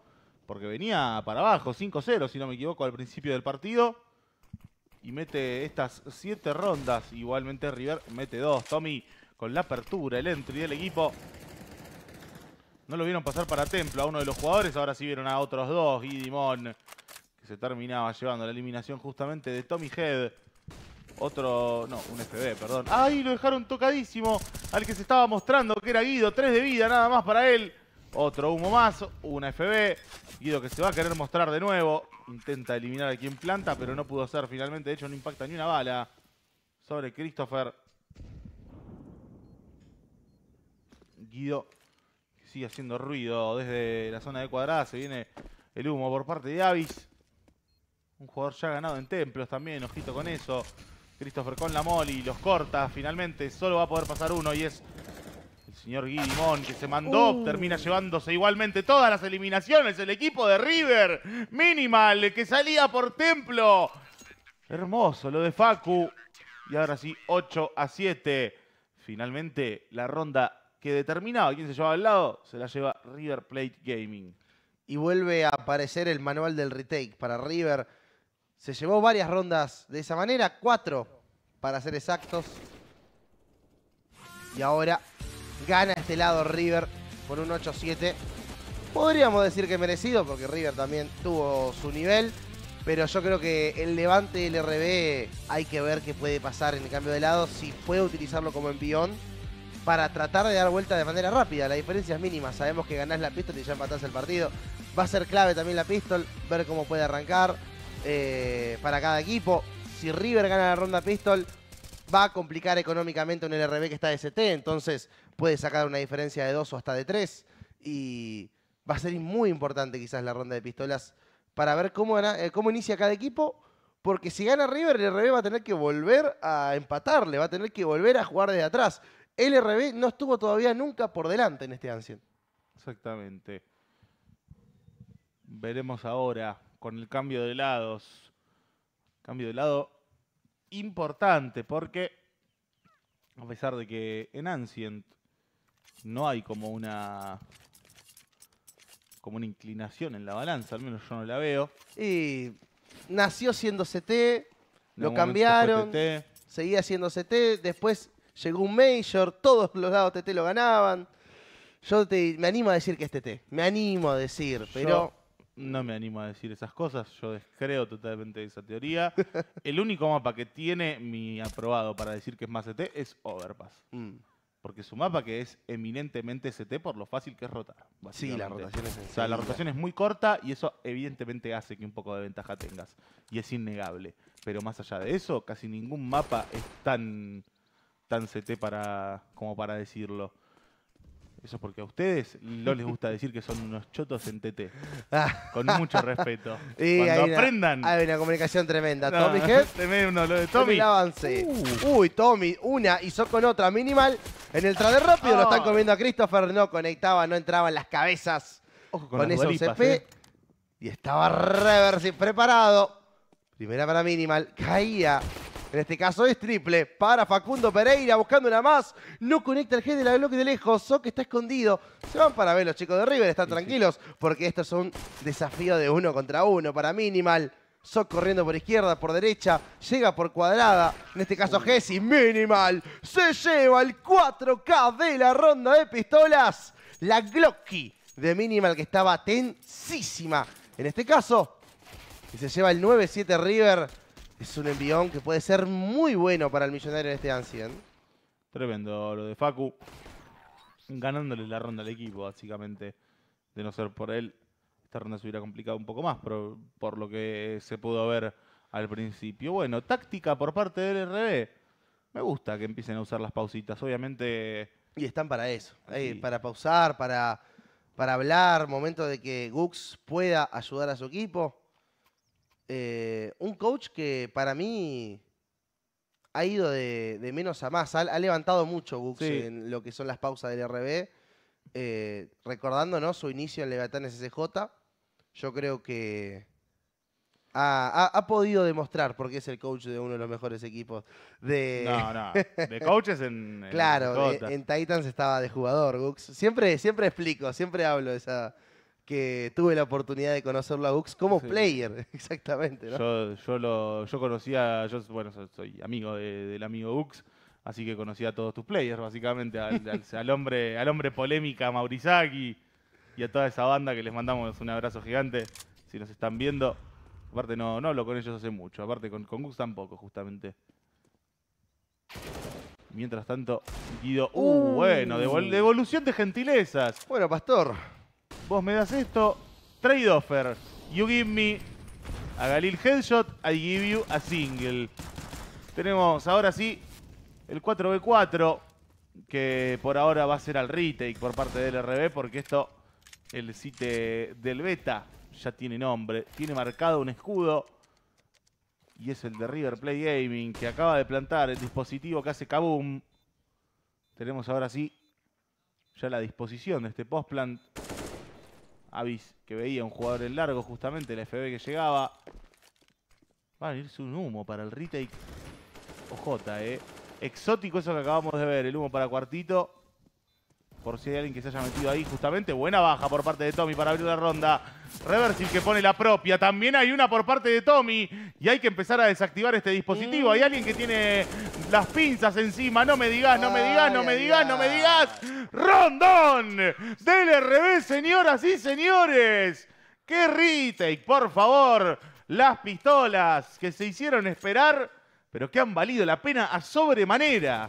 Porque venía para abajo, 5-0, si no me equivoco, al principio del partido y mete estas siete rondas. Igualmente River mete dos. Tommy con la apertura, el entry del equipo. No lo vieron pasar para Templo a uno de los jugadores. Ahora sí vieron a otros dos. Dimon que se terminaba llevando la eliminación justamente de Tommy Head. Otro, no, un FB, perdón. Ahí Lo dejaron tocadísimo al que se estaba mostrando, que era Guido. Tres de vida nada más para él. Otro humo más, una FB. Guido que se va a querer mostrar de nuevo. Intenta eliminar a quien planta, pero no pudo ser finalmente. De hecho, no impacta ni una bala sobre Christopher. Guido sigue haciendo ruido desde la zona de cuadrada. Se viene el humo por parte de Avis. Un jugador ya ganado en templos también, ojito con eso. Christopher con la y los corta finalmente. Solo va a poder pasar uno y es señor Guillemont, que se mandó, uh. termina llevándose igualmente todas las eliminaciones. El equipo de River, Minimal, que salía por templo. Hermoso lo de Facu. Y ahora sí, 8 a 7. Finalmente, la ronda que determinaba quién se llevaba al lado, se la lleva River Plate Gaming. Y vuelve a aparecer el manual del retake para River. Se llevó varias rondas de esa manera, cuatro para ser exactos. Y ahora gana este lado River por un 8-7. Podríamos decir que merecido, porque River también tuvo su nivel. Pero yo creo que el levante del RB hay que ver qué puede pasar en el cambio de lado, si puede utilizarlo como envión para tratar de dar vuelta de manera rápida. La diferencia es mínima. Sabemos que ganás la pistol y ya empatás el partido. Va a ser clave también la pistol, ver cómo puede arrancar eh, para cada equipo. Si River gana la ronda pistol, va a complicar económicamente un LRB que está de ST, entonces puede sacar una diferencia de 2 o hasta de 3 y va a ser muy importante quizás la ronda de pistolas para ver cómo, eh, cómo inicia cada equipo, porque si gana River, el RB va a tener que volver a empatarle, va a tener que volver a jugar desde atrás. El LRB no estuvo todavía nunca por delante en este Ancien. Exactamente. Veremos ahora con el cambio de lados. Cambio de lado importante porque, a pesar de que en Ancient no hay como una como una inclinación en la balanza, al menos yo no la veo. Y nació siendo CT, lo cambiaron, seguía siendo CT, después llegó un Major, todos los lados TT lo ganaban. Yo me animo a decir que es TT, me animo a decir, pero... No me animo a decir esas cosas, yo descreo totalmente esa teoría. *laughs* El único mapa que tiene mi aprobado para decir que es más CT e es Overpass. Mm. Porque su mapa que es eminentemente CT por lo fácil que es rotar. Sí, la rotación es O sea, la rotación es muy corta y eso evidentemente hace que un poco de ventaja tengas. Y es innegable. Pero más allá de eso, casi ningún mapa es tan, tan CT para, como para decirlo. Eso porque a ustedes no les gusta decir que son unos chotos en TT. *laughs* Ah. Con mucho respeto. *laughs* Cuando aprendan. Una, hay una comunicación tremenda. Tommy *laughs* Tremendo lo de Tommy. Uh. Uy, Tommy, una hizo con otra. Minimal. En el trade rápido lo están ah. comiendo a Christopher. No conectaba, no entraba en las cabezas. con, ese CP. Eh. Y estaba reversi preparado. Primera para Minimal. Caía en este caso es triple para Facundo Pereira, buscando una más. No conecta el G de la bloque de lejos. So que está escondido. Se van para ver los chicos de River, están tranquilos, porque esto es un desafío de uno contra uno para Minimal. Sok corriendo por izquierda, por derecha, llega por cuadrada. En este caso Jesse, Minimal, se lleva el 4K de la ronda de pistolas. La Glocky de Minimal que estaba tensísima. En este caso, y se lleva el 9-7 River es un envión que puede ser muy bueno para el millonario de este Ancien. Tremendo lo de Facu. Ganándole la ronda al equipo, básicamente. De no ser por él, esta ronda se hubiera complicado un poco más, pero por lo que se pudo ver al principio. Bueno, táctica por parte del RB. Me gusta que empiecen a usar las pausitas, obviamente. Y están para eso, eh, para pausar, para, para hablar, momento de que Gux pueda ayudar a su equipo. Eh, un coach que para mí ha ido de, menos a más. Ha, levantado mucho Gux en lo que son las pausas del RB. Eh, recordándonos su inicio en Levatán SJ, yo creo que ha, podido demostrar porque es el coach de uno de los mejores equipos de... No, no, de *laughs* coaches en... claro, en, Titans estaba de jugador, Gux. Siempre, siempre explico, siempre hablo de esa, que tuve la oportunidad de conocerlo a Ux como player, *laughs* exactamente. Yo, yo, conocía, yo bueno, soy amigo del amigo Ux, así que conocía a todos tus players, básicamente, al, *laughs* hombre, al hombre polémica Maurizaki y a toda esa banda que les mandamos un abrazo gigante, si nos están viendo. Aparte no, no hablo con ellos hace mucho, aparte con, con Ux tampoco, justamente. Mientras tanto, Guido... uh, uh. bueno! Devolución de gentilezas. Bueno, Pastor vos me das esto, trade offer. You give me a Galil headshot, I give you a single. Tenemos ahora sí el 4v4, que por ahora va a ser al retake por parte del RB, porque esto, el site del beta, ya tiene nombre. Tiene marcado un escudo. Y es el de River Play Gaming, que acaba de plantar el dispositivo que hace Kaboom. Tenemos ahora sí ya la disposición de este post-plant Avis, que veía un jugador en largo justamente, el FB que llegaba. Va a irse un humo para el retake. OJ, eh. Exótico eso que acabamos de ver, el humo para cuartito por si hay alguien que se haya metido ahí justamente. Buena baja por parte de Tommy para abrir la ronda. Reversil que pone la propia. También hay una por parte de Tommy. Y hay que empezar a desactivar este dispositivo. Mm. Hay alguien que tiene las pinzas encima. No me digas, no me digas, no me digas, no me digas. ¡Rondón! Del revés, señoras y señores. ¡Qué retake, por favor! Las pistolas que se hicieron esperar, pero que han valido la pena a sobremanera.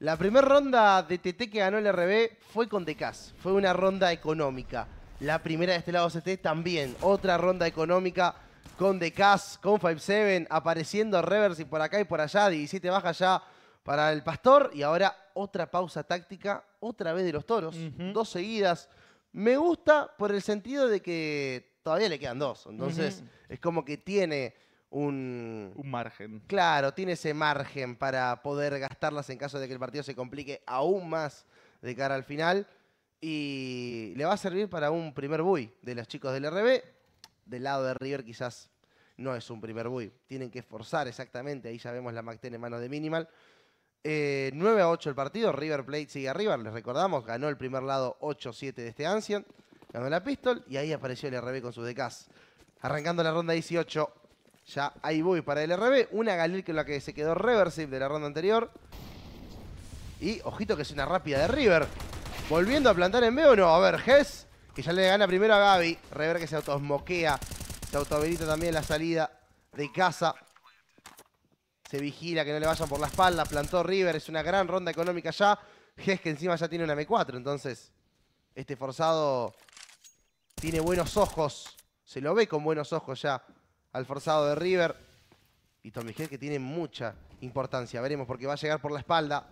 La primera ronda de TT que ganó el RB fue con Decas. Fue una ronda económica. La primera de este lado CT este también. Otra ronda económica con Decas, con 5-7, apareciendo y por acá y por allá. 17 baja ya para el Pastor. Y ahora otra pausa táctica, otra vez de los toros. Dos seguidas. Me gusta por el sentido de que todavía le quedan dos. Entonces es como que tiene un, margen. Claro, tiene ese margen para poder gastarlas en caso de que el partido se complique aún más de cara al final. Y le va a servir para un primer buy de los chicos del RB. Del lado de River quizás no es un primer buy. Tienen que esforzar exactamente. Ahí ya vemos la MacTen en mano de Minimal. 9 eh, a 8 el partido. River Plate sigue arriba. Les recordamos, ganó el primer lado 8-7 de este Ancient. Ganó la Pistol y ahí apareció el RB con su decas Arrancando la ronda 18, ya ahí voy para el RB. Una Galil que la que se quedó reversible de la ronda anterior. Y ojito que es una rápida de River. Volviendo a plantar en B o no. A ver, Hess, que ya le gana primero a Gaby. Rever que se autosmoquea. Se autoverita también la salida de casa. Se vigila que no le vayan por la espalda. Plantó River. Es una gran ronda económica ya. Hess que encima ya tiene una M4. Entonces, este forzado tiene buenos ojos. Se lo ve con buenos ojos ya al forzado de River. Y Tommy que tiene mucha importancia. Veremos porque va a llegar por la espalda.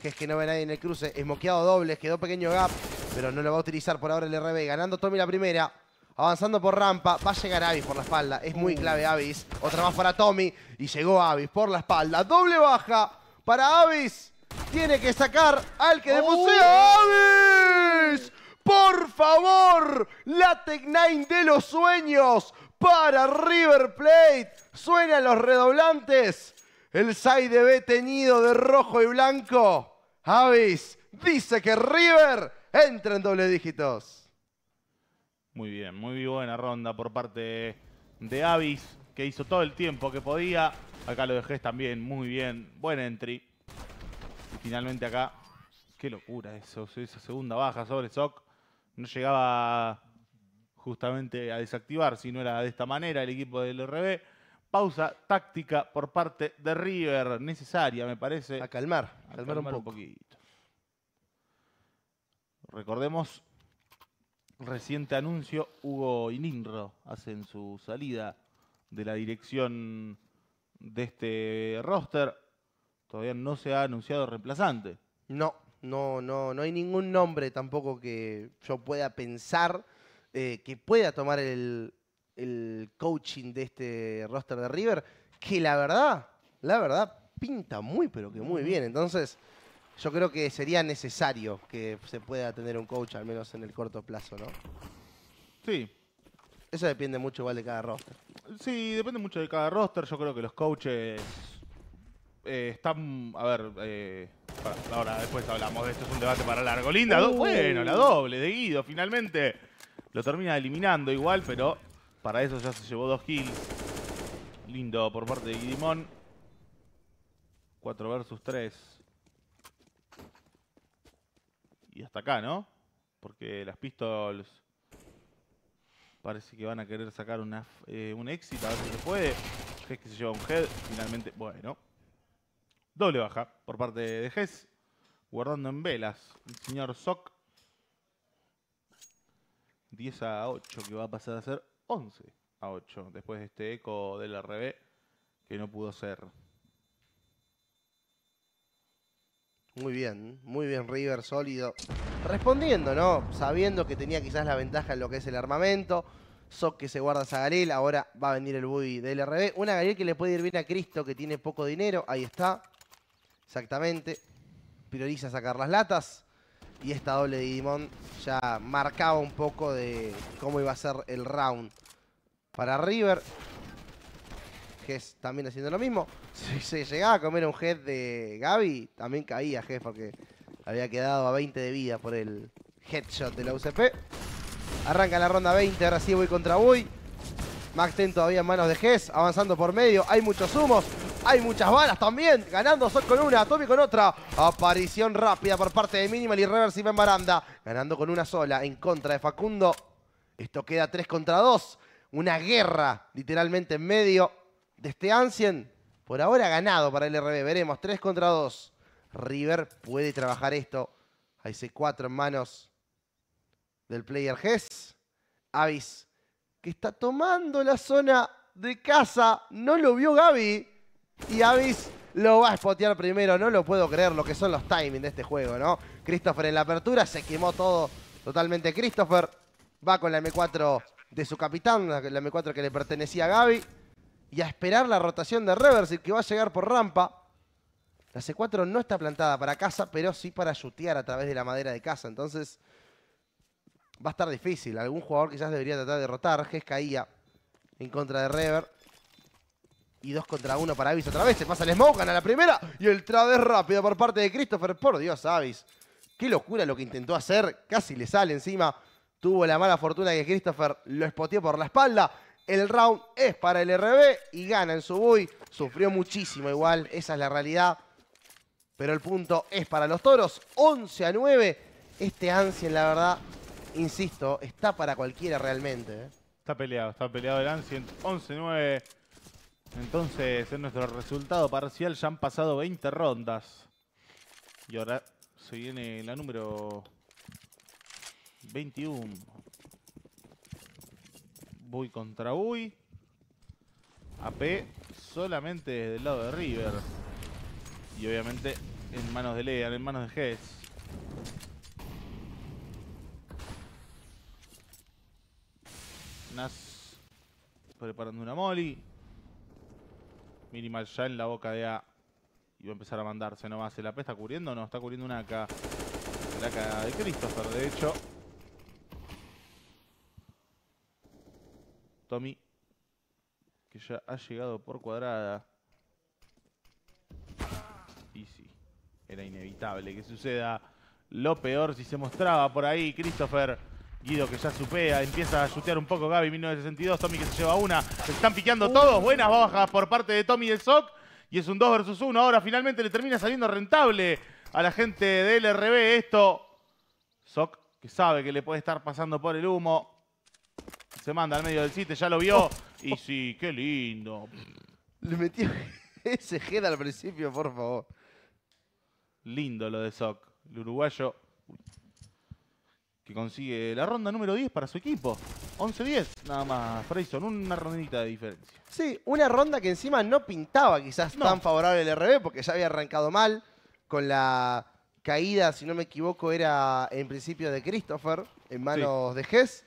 Que es que no ve nadie en el cruce. es moqueado doble, quedó pequeño gap. Pero no lo va a utilizar por ahora el RB. Ganando Tommy la primera. Avanzando por rampa, va a llegar Avis por la espalda. Es muy clave Avis. Otra más para Tommy. Y llegó Avis por la espalda. Doble baja para Avis. Tiene que sacar al que oh. de Avis. Por favor, la Tech Nine de los sueños para River Plate. Suenan los redoblantes. El side B teñido de rojo y blanco. Avis dice que River entra en doble dígitos. Muy bien, muy buena ronda por parte de Avis, que hizo todo el tiempo que podía. Acá lo dejé también, muy bien. Buen entry. Y finalmente acá. Qué locura eso, esa segunda baja sobre Sok. No llegaba justamente a desactivar, si no era de esta manera el equipo del RB. Pausa táctica por parte de River, necesaria me parece. A calmar, a calmar, un, poquito. Recordemos, reciente anuncio, Hugo Ininro hace en su salida de la dirección de este roster. Todavía no se ha anunciado reemplazante. No, no, no, no hay ningún nombre tampoco que yo pueda pensar eh, que pueda tomar el, coaching de este roster de River, que la verdad, la verdad, pinta muy, pero que muy bien. Entonces, yo creo que sería necesario que se pueda tener un coach, al menos en el corto plazo, ¿no? Sí. Eso depende mucho igual de cada roster. Sí, depende mucho de cada roster. Yo creo que los coaches eh, están... A ver, eh, ahora después hablamos de esto. Es un debate para largo. Linda, bueno, la doble de Guido, finalmente. Lo termina eliminando igual, pero para eso ya se llevó dos kills. Lindo por parte de Guidimón. 4 versus 3. Y hasta acá, ¿no? Porque las pistols parece que van a querer sacar eh, un éxito, a ver si se puede. que se lleva un head, finalmente, bueno. Doble baja por parte de Hess, guardando en velas el señor Sock. 10 a 8, que va a pasar a ser 11 a 8, después de este eco del RB que no pudo ser. Muy bien, muy bien River, sólido. Respondiendo, ¿no? Sabiendo que tenía quizás la ventaja en lo que es el armamento. Sok que se guarda esa ahora va a venir el buddy del RB. Una Garel que le puede ir bien a Cristo, que tiene poco dinero. Ahí está. Exactamente. Prioriza sacar las latas y esta doble de ya marcaba un poco de cómo iba a ser el round para River, que también haciendo lo mismo. se llegaba a comer un head de Gaby, también caía Gess porque había quedado a 20 de vida por el headshot de la UCP. Arranca la ronda 20, ahora sí voy contra Buy. Maxten todavía en manos de Gess. avanzando por medio, hay muchos humos. Hay muchas balas también. Ganando Sol con una, Tommy con otra. Aparición rápida por parte de Minimal y Reverse en Baranda. Ganando con una sola en contra de Facundo. Esto queda 3 contra 2. Una guerra literalmente en medio de este Ancien. Por ahora ganado para el RB. Veremos. 3 contra 2. River puede trabajar esto. Hay C4 en manos del player Hess. Avis, que está tomando la zona de casa. No lo vio Gaby. Y Avis lo va a spotear primero. No lo puedo creer lo que son los timings de este juego, ¿no? Christopher en la apertura se quemó todo totalmente. Christopher va con la M4 de su capitán, la M4 que le pertenecía a Gaby. Y a esperar la rotación de Reverse. que va a llegar por rampa. La C4 no está plantada para casa, pero sí para chutear a través de la madera de casa. Entonces, va a estar difícil. Algún jugador quizás debería tratar de rotar. Gess caía en contra de Rever. Y 2 contra 1 para Avis otra vez. Se pasa el smoke, gana la primera. Y el traves rápido por parte de Christopher. Por Dios, Avis. Qué locura lo que intentó hacer. Casi le sale encima. Tuvo la mala fortuna que Christopher lo espoteó por la espalda. El round es para el RB y gana en su buy. Sufrió muchísimo igual, esa es la realidad. Pero el punto es para los toros. 11 a 9. Este Ancien, la verdad, insisto, está para cualquiera realmente. ¿eh? Está peleado, está peleado el Ancien. 11 a 9. Entonces, en nuestro resultado parcial ya han pasado 20 rondas. Y ahora se viene la número 21. Bui contra Bui. AP solamente desde el lado de River. Y obviamente en manos de Lean, en manos de Hess. Nas preparando una molly. Minimal ya en la boca de A. Y va a empezar a mandarse no nomás. la AP está cubriendo? No, está cubriendo una AK. La AK de Christopher, de hecho. Tommy. Que ya ha llegado por cuadrada. Y sí. Era inevitable que suceda lo peor si se mostraba por ahí Christopher. Guido que ya supea, empieza a chutear un poco Gaby 1962, Tommy que se lleva una, se están piqueando uh. todos, buenas bajas por parte de Tommy del SOC y es un 2 versus 1, ahora finalmente le termina saliendo rentable a la gente del RB esto. SOC que sabe que le puede estar pasando por el humo, se manda al medio del sitio, ya lo vio oh, y sí, qué lindo. Le metió *laughs* ese head al principio, por favor. Lindo lo de SOC, el uruguayo que consigue la ronda número 10 para su equipo. 11-10, nada más, Freyson, una rondita de diferencia. Sí, una ronda que encima no pintaba quizás tan favorable el RB, porque ya había arrancado mal con la caída, si no me equivoco, era en principio de Christopher, en manos de Hess.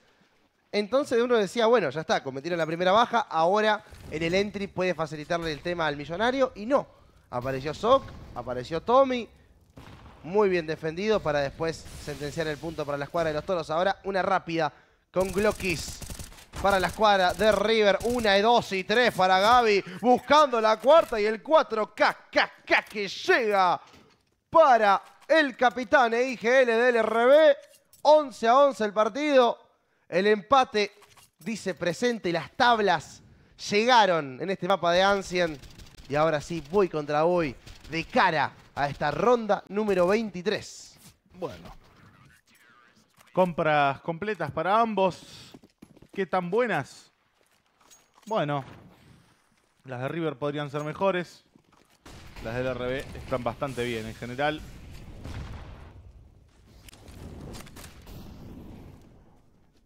Entonces uno decía, bueno, ya está, cometieron la primera baja, ahora en el entry puede facilitarle el tema al millonario, y no. Apareció Sock, apareció Tommy, muy bien defendido para después sentenciar el punto para la escuadra de los toros. Ahora una rápida con Glockis para la escuadra de River. Una y dos y tres para Gaby. Buscando la cuarta y el 4K, que llega para el capitán e del RB. 11 a 11 el partido. El empate dice presente y las tablas llegaron en este mapa de Ancien. Y ahora sí, voy contra voy de cara a esta ronda número 23. Bueno. Compras completas para ambos. ¿Qué tan buenas? Bueno, las de River podrían ser mejores. Las del RB están bastante bien en general.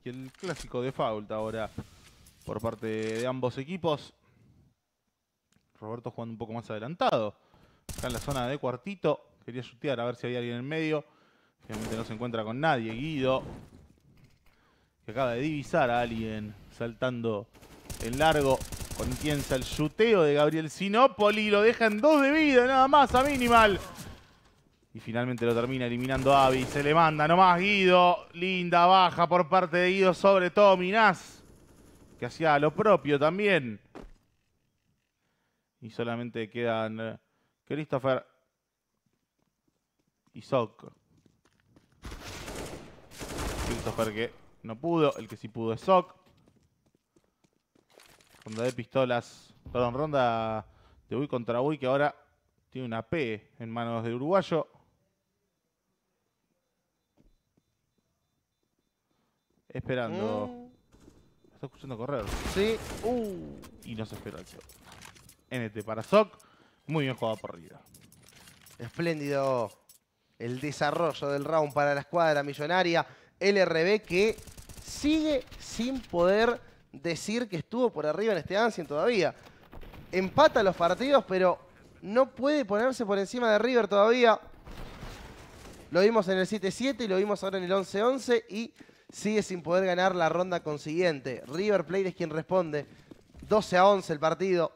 Y el clásico de fault ahora por parte de ambos equipos. Roberto jugando un poco más adelantado. Está en la zona de cuartito. Quería chutear a ver si había alguien en medio. Finalmente no se encuentra con nadie. Guido, que acaba de divisar a alguien saltando el largo. Comienza el chuteo de Gabriel Sinopoli. Lo deja en dos de vida, nada más a Minimal. Y finalmente lo termina eliminando Avi. Se le manda nomás Guido. Linda baja por parte de Guido, sobre todo Que hacía lo propio también. Y solamente quedan eh, Christopher y Zoc Christopher que no pudo, el que sí pudo es Sok. Ronda de pistolas, perdón, ronda de Uy contra Uy que ahora tiene una P en manos del uruguayo. Esperando. Mm. Está escuchando correr. Sí. Uh. Y no se espera el show. NT para Sok. Muy bien jugado por River. Espléndido el desarrollo del round para la escuadra millonaria. LRB que sigue sin poder decir que estuvo por arriba en este Ansien todavía. Empata los partidos, pero no puede ponerse por encima de River todavía. Lo vimos en el 7-7 y lo vimos ahora en el 11-11 y sigue sin poder ganar la ronda consiguiente. River Plate es quien responde. 12 a 11 el partido.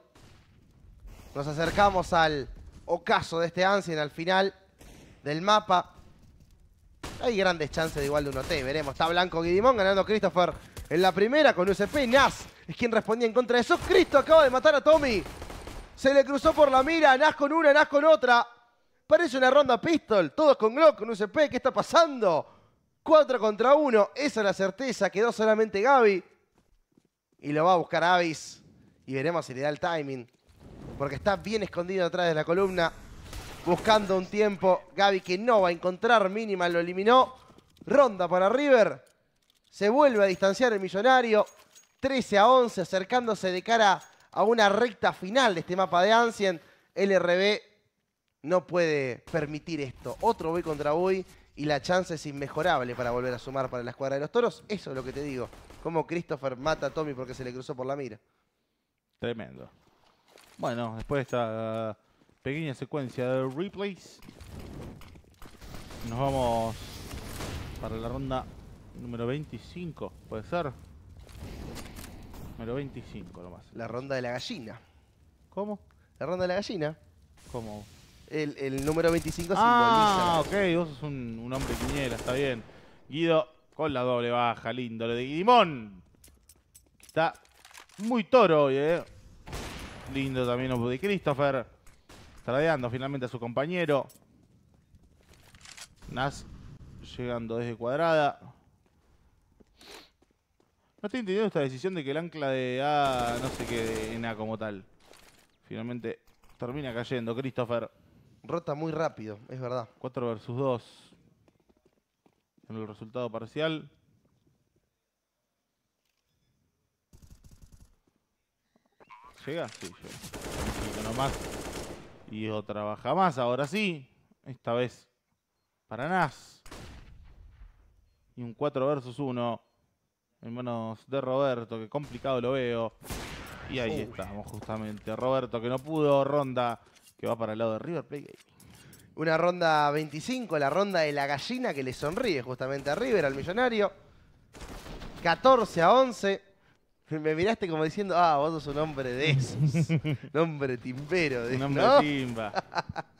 Nos acercamos al ocaso de este Ancien, al final del mapa. Hay grandes chances de igual de un OT, veremos. Está blanco Guidimón ganando Christopher en la primera con UCP. Nas es quien respondía en contra de eso. Cristo acaba de matar a Tommy. Se le cruzó por la mira, Nas con una, Nas con otra. Parece una ronda pistol, todos con Glock, con UCP. ¿Qué está pasando? 4 contra 1, esa es la certeza. Quedó solamente Gaby. Y lo va a buscar Avis. Y veremos si le da el timing porque está bien escondido atrás de la columna, buscando un tiempo. Gaby que no va a encontrar, mínima lo eliminó. Ronda para River, se vuelve a distanciar el millonario, 13 a 11, acercándose de cara a una recta final de este mapa de Ancient. LRB no puede permitir esto. Otro voy contra Voy. y la chance es inmejorable para volver a sumar para la escuadra de los toros. Eso es lo que te digo. Como Christopher mata a Tommy porque se le cruzó por la mira. Tremendo. Bueno, después de esta pequeña secuencia de replays, nos vamos para la ronda número 25, ¿puede ser? Número 25 nomás. La ronda de la gallina. ¿Cómo? La ronda de la gallina. ¿Cómo? El, número 25 ah, Ah, ok, vos sos un, hombre quiniela, está bien. Guido con la doble baja, lindo. Lo de Guidimón. Está muy toro hoy, eh. Lindo también de Christopher. Tradeando finalmente a su compañero. Nas llegando desde cuadrada. No estoy entendiendo esta decisión de que el ancla de A no se quede en A como tal. Finalmente termina cayendo Christopher. Rota muy rápido, es verdad. 4 versus 2. En el resultado parcial. Llega, sí, Y otra baja más, ahora sí. Esta vez para Nas. Y un 4 versus 1 en manos de Roberto, que complicado lo veo. Y ahí estamos justamente. Roberto que no pudo, ronda que va para el lado de River Una ronda 25, la ronda de la gallina que le sonríe justamente a River, al millonario. 14 a 11. *laughs* Me miraste como diciendo, ah, vos sos un hombre de esos. *laughs* un hombre timbero. De, un hombre timba.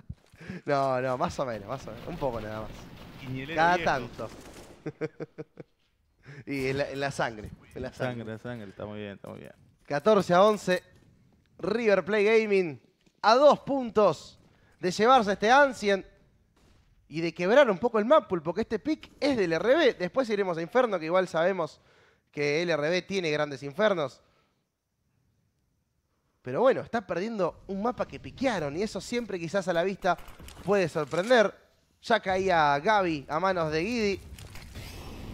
*laughs* no, no, más o menos, más o menos. Un poco nada más. Cada tanto. y en la, en la, sangre. En la sangre, Está muy bien, está muy bien. 14 a 11. River Play Gaming a dos puntos de llevarse este Ancient y de quebrar un poco el Mapul, porque este pick es del RB. Después iremos a Inferno, que igual sabemos que LRB tiene grandes infernos. Pero bueno, está perdiendo un mapa que piquearon y eso siempre quizás a la vista puede sorprender. Ya caía Gaby a manos de Gidi.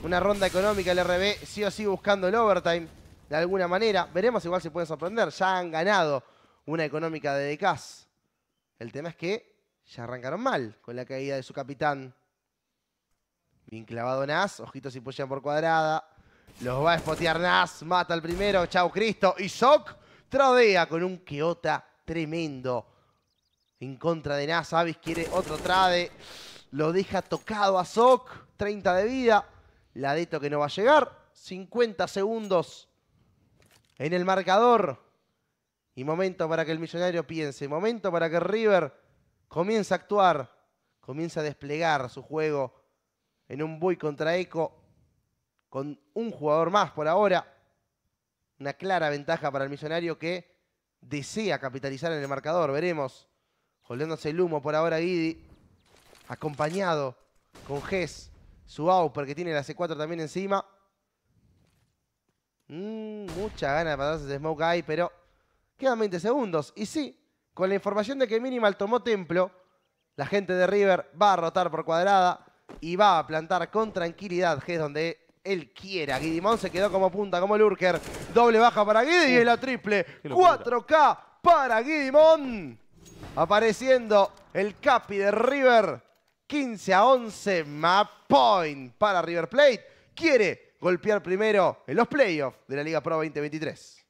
Una ronda económica el RB sí o sí buscando el overtime de alguna manera. Veremos igual si puede sorprender. Ya han ganado una económica de Decaz. El tema es que ya arrancaron mal con la caída de su capitán. Bien clavado Nas, ojitos y pushan por cuadrada. Los va a espotear Nas, mata al primero, chau Cristo. Y Sok tradea con un Keota tremendo. En contra de Nas, Avis quiere otro trade. Lo deja tocado a Sok, 30 de vida. La Deto que no va a llegar. 50 segundos en el marcador. Y momento para que el millonario piense. Momento para que River comience a actuar. Comience a desplegar su juego en un Buy contra Eco con un jugador más por ahora. Una clara ventaja para el Misionario que desea capitalizar en el marcador. Veremos. Joldeándose el humo por ahora Guidi. Acompañado con Gess. Su Auper que tiene la C4 también encima. Mm, mucha gana de pasarse de Smoke ahí, pero quedan 20 segundos. Y sí, con la información de que Minimal tomó templo, la gente de River va a rotar por cuadrada y va a plantar con tranquilidad Gess donde él quiera. Guidimón se quedó como punta, como lurker. Doble baja para Guidi y la triple. 4K para Guidimón. Apareciendo el Capi de River. 15 a 11, map point para River Plate. Quiere golpear primero en los playoffs de la Liga Pro 2023.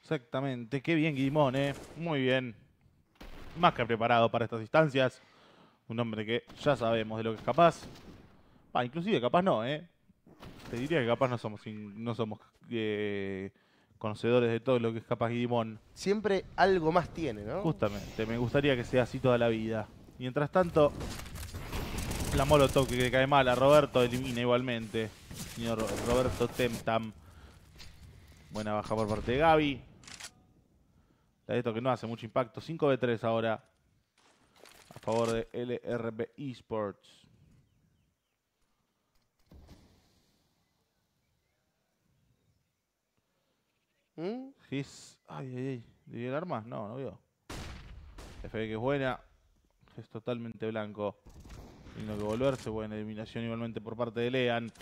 Exactamente, qué bien Guidimón, ¿eh? Muy bien. Más que preparado para estas distancias. Un hombre que ya sabemos de lo que es capaz. Ah, inclusive capaz no, ¿eh? te diría que capaz no somos, no somos eh, conocedores de todo lo que es capaz Guidimón. Siempre algo más tiene, ¿no? Justamente, me gustaría que sea así toda la vida. Mientras tanto, la Molotov que le cae mal a Roberto elimina igualmente. Señor Roberto Temtam. Buena baja por parte de Gaby. La de esto que no hace mucho impacto. 5 de 3 ahora. A favor de LRB Esports. ¿Mm? Ay, ay, ay. el arma? No, no vio. FB que es buena. Es totalmente blanco. Tiene que volverse. Buena eliminación igualmente por parte de Lean.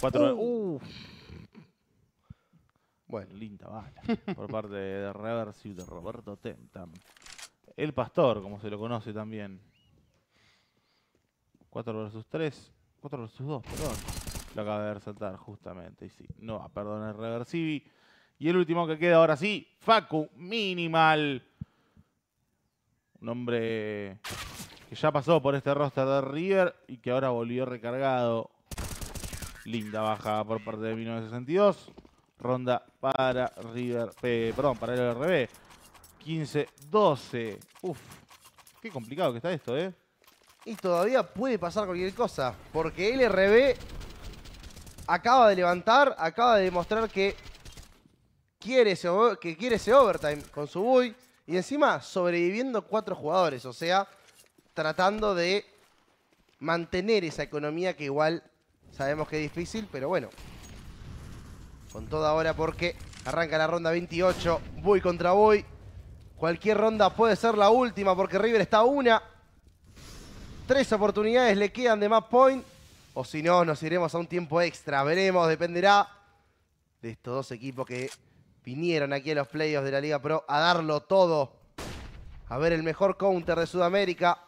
4 uh. Bueno. Linda bala. *laughs* por parte de Reverse de Roberto Tentam El Pastor, como se lo conoce también. 4 versus 3. 4 versus 2, perdón. Lo acaba de ver saltar, justamente. Y sí, no perdón, el perdonar y el último que queda ahora sí, Facu Minimal. Un hombre que ya pasó por este roster de River y que ahora volvió recargado. Linda baja por parte de 1962. Ronda para River, eh, perdón, para el RB. 15-12. Uf, qué complicado que está esto, ¿eh? Y todavía puede pasar cualquier cosa, porque el RB acaba de levantar, acaba de demostrar que quiere ese, que quiere ese overtime con su buy. Y encima sobreviviendo cuatro jugadores, o sea, tratando de mantener esa economía que igual sabemos que es difícil, pero bueno. Con toda hora porque arranca la ronda 28, Buy contra Buy. Cualquier ronda puede ser la última porque River está a una. Tres oportunidades le quedan de map point. O si no, nos iremos a un tiempo extra. Veremos, dependerá de estos dos equipos que vinieron aquí a los playoffs de la Liga Pro a darlo todo. A ver el mejor counter de Sudamérica.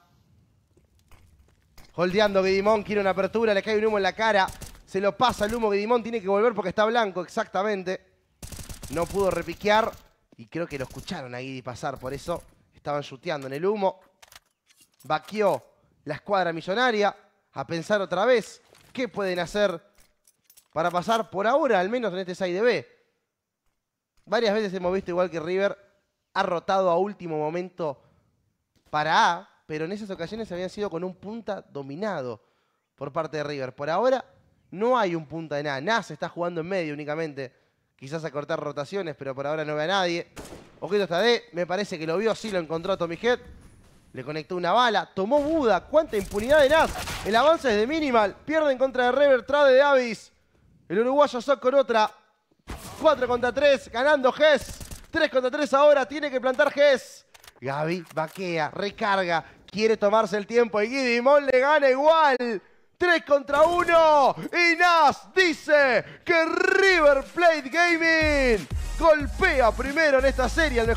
Holdeando Guidimón, quiere una apertura, le cae un humo en la cara. Se lo pasa el humo, Guidimón tiene que volver porque está blanco, exactamente. No pudo repiquear y creo que lo escucharon a Guidi pasar, por eso estaban chuteando en el humo. Vaqueó la escuadra millonaria a pensar otra vez qué pueden hacer para pasar por ahora, al menos en este 6 B. Varias veces hemos visto igual que River ha rotado a último momento para A, pero en esas ocasiones habían sido con un punta dominado por parte de River. Por ahora no hay un punta en A. Nas está jugando en medio únicamente. Quizás a cortar rotaciones, pero por ahora no ve a nadie. Ojito está D, me parece que lo vio, sí lo encontró Tommy Head. Le conectó una bala, tomó Buda. ¡Cuánta impunidad de Nas! El avance es de Minimal. Pierde en contra de River, trade de Avis. El uruguayo saca con otra. 4 contra 3, ganando Gess. E 3 contra 3 ahora, tiene que plantar Gess. Gaby vaquea, recarga, quiere tomarse el tiempo y Gidimon le gana igual. 3 contra 1 y Nas dice que River Plate Gaming golpea primero en esta serie al mejor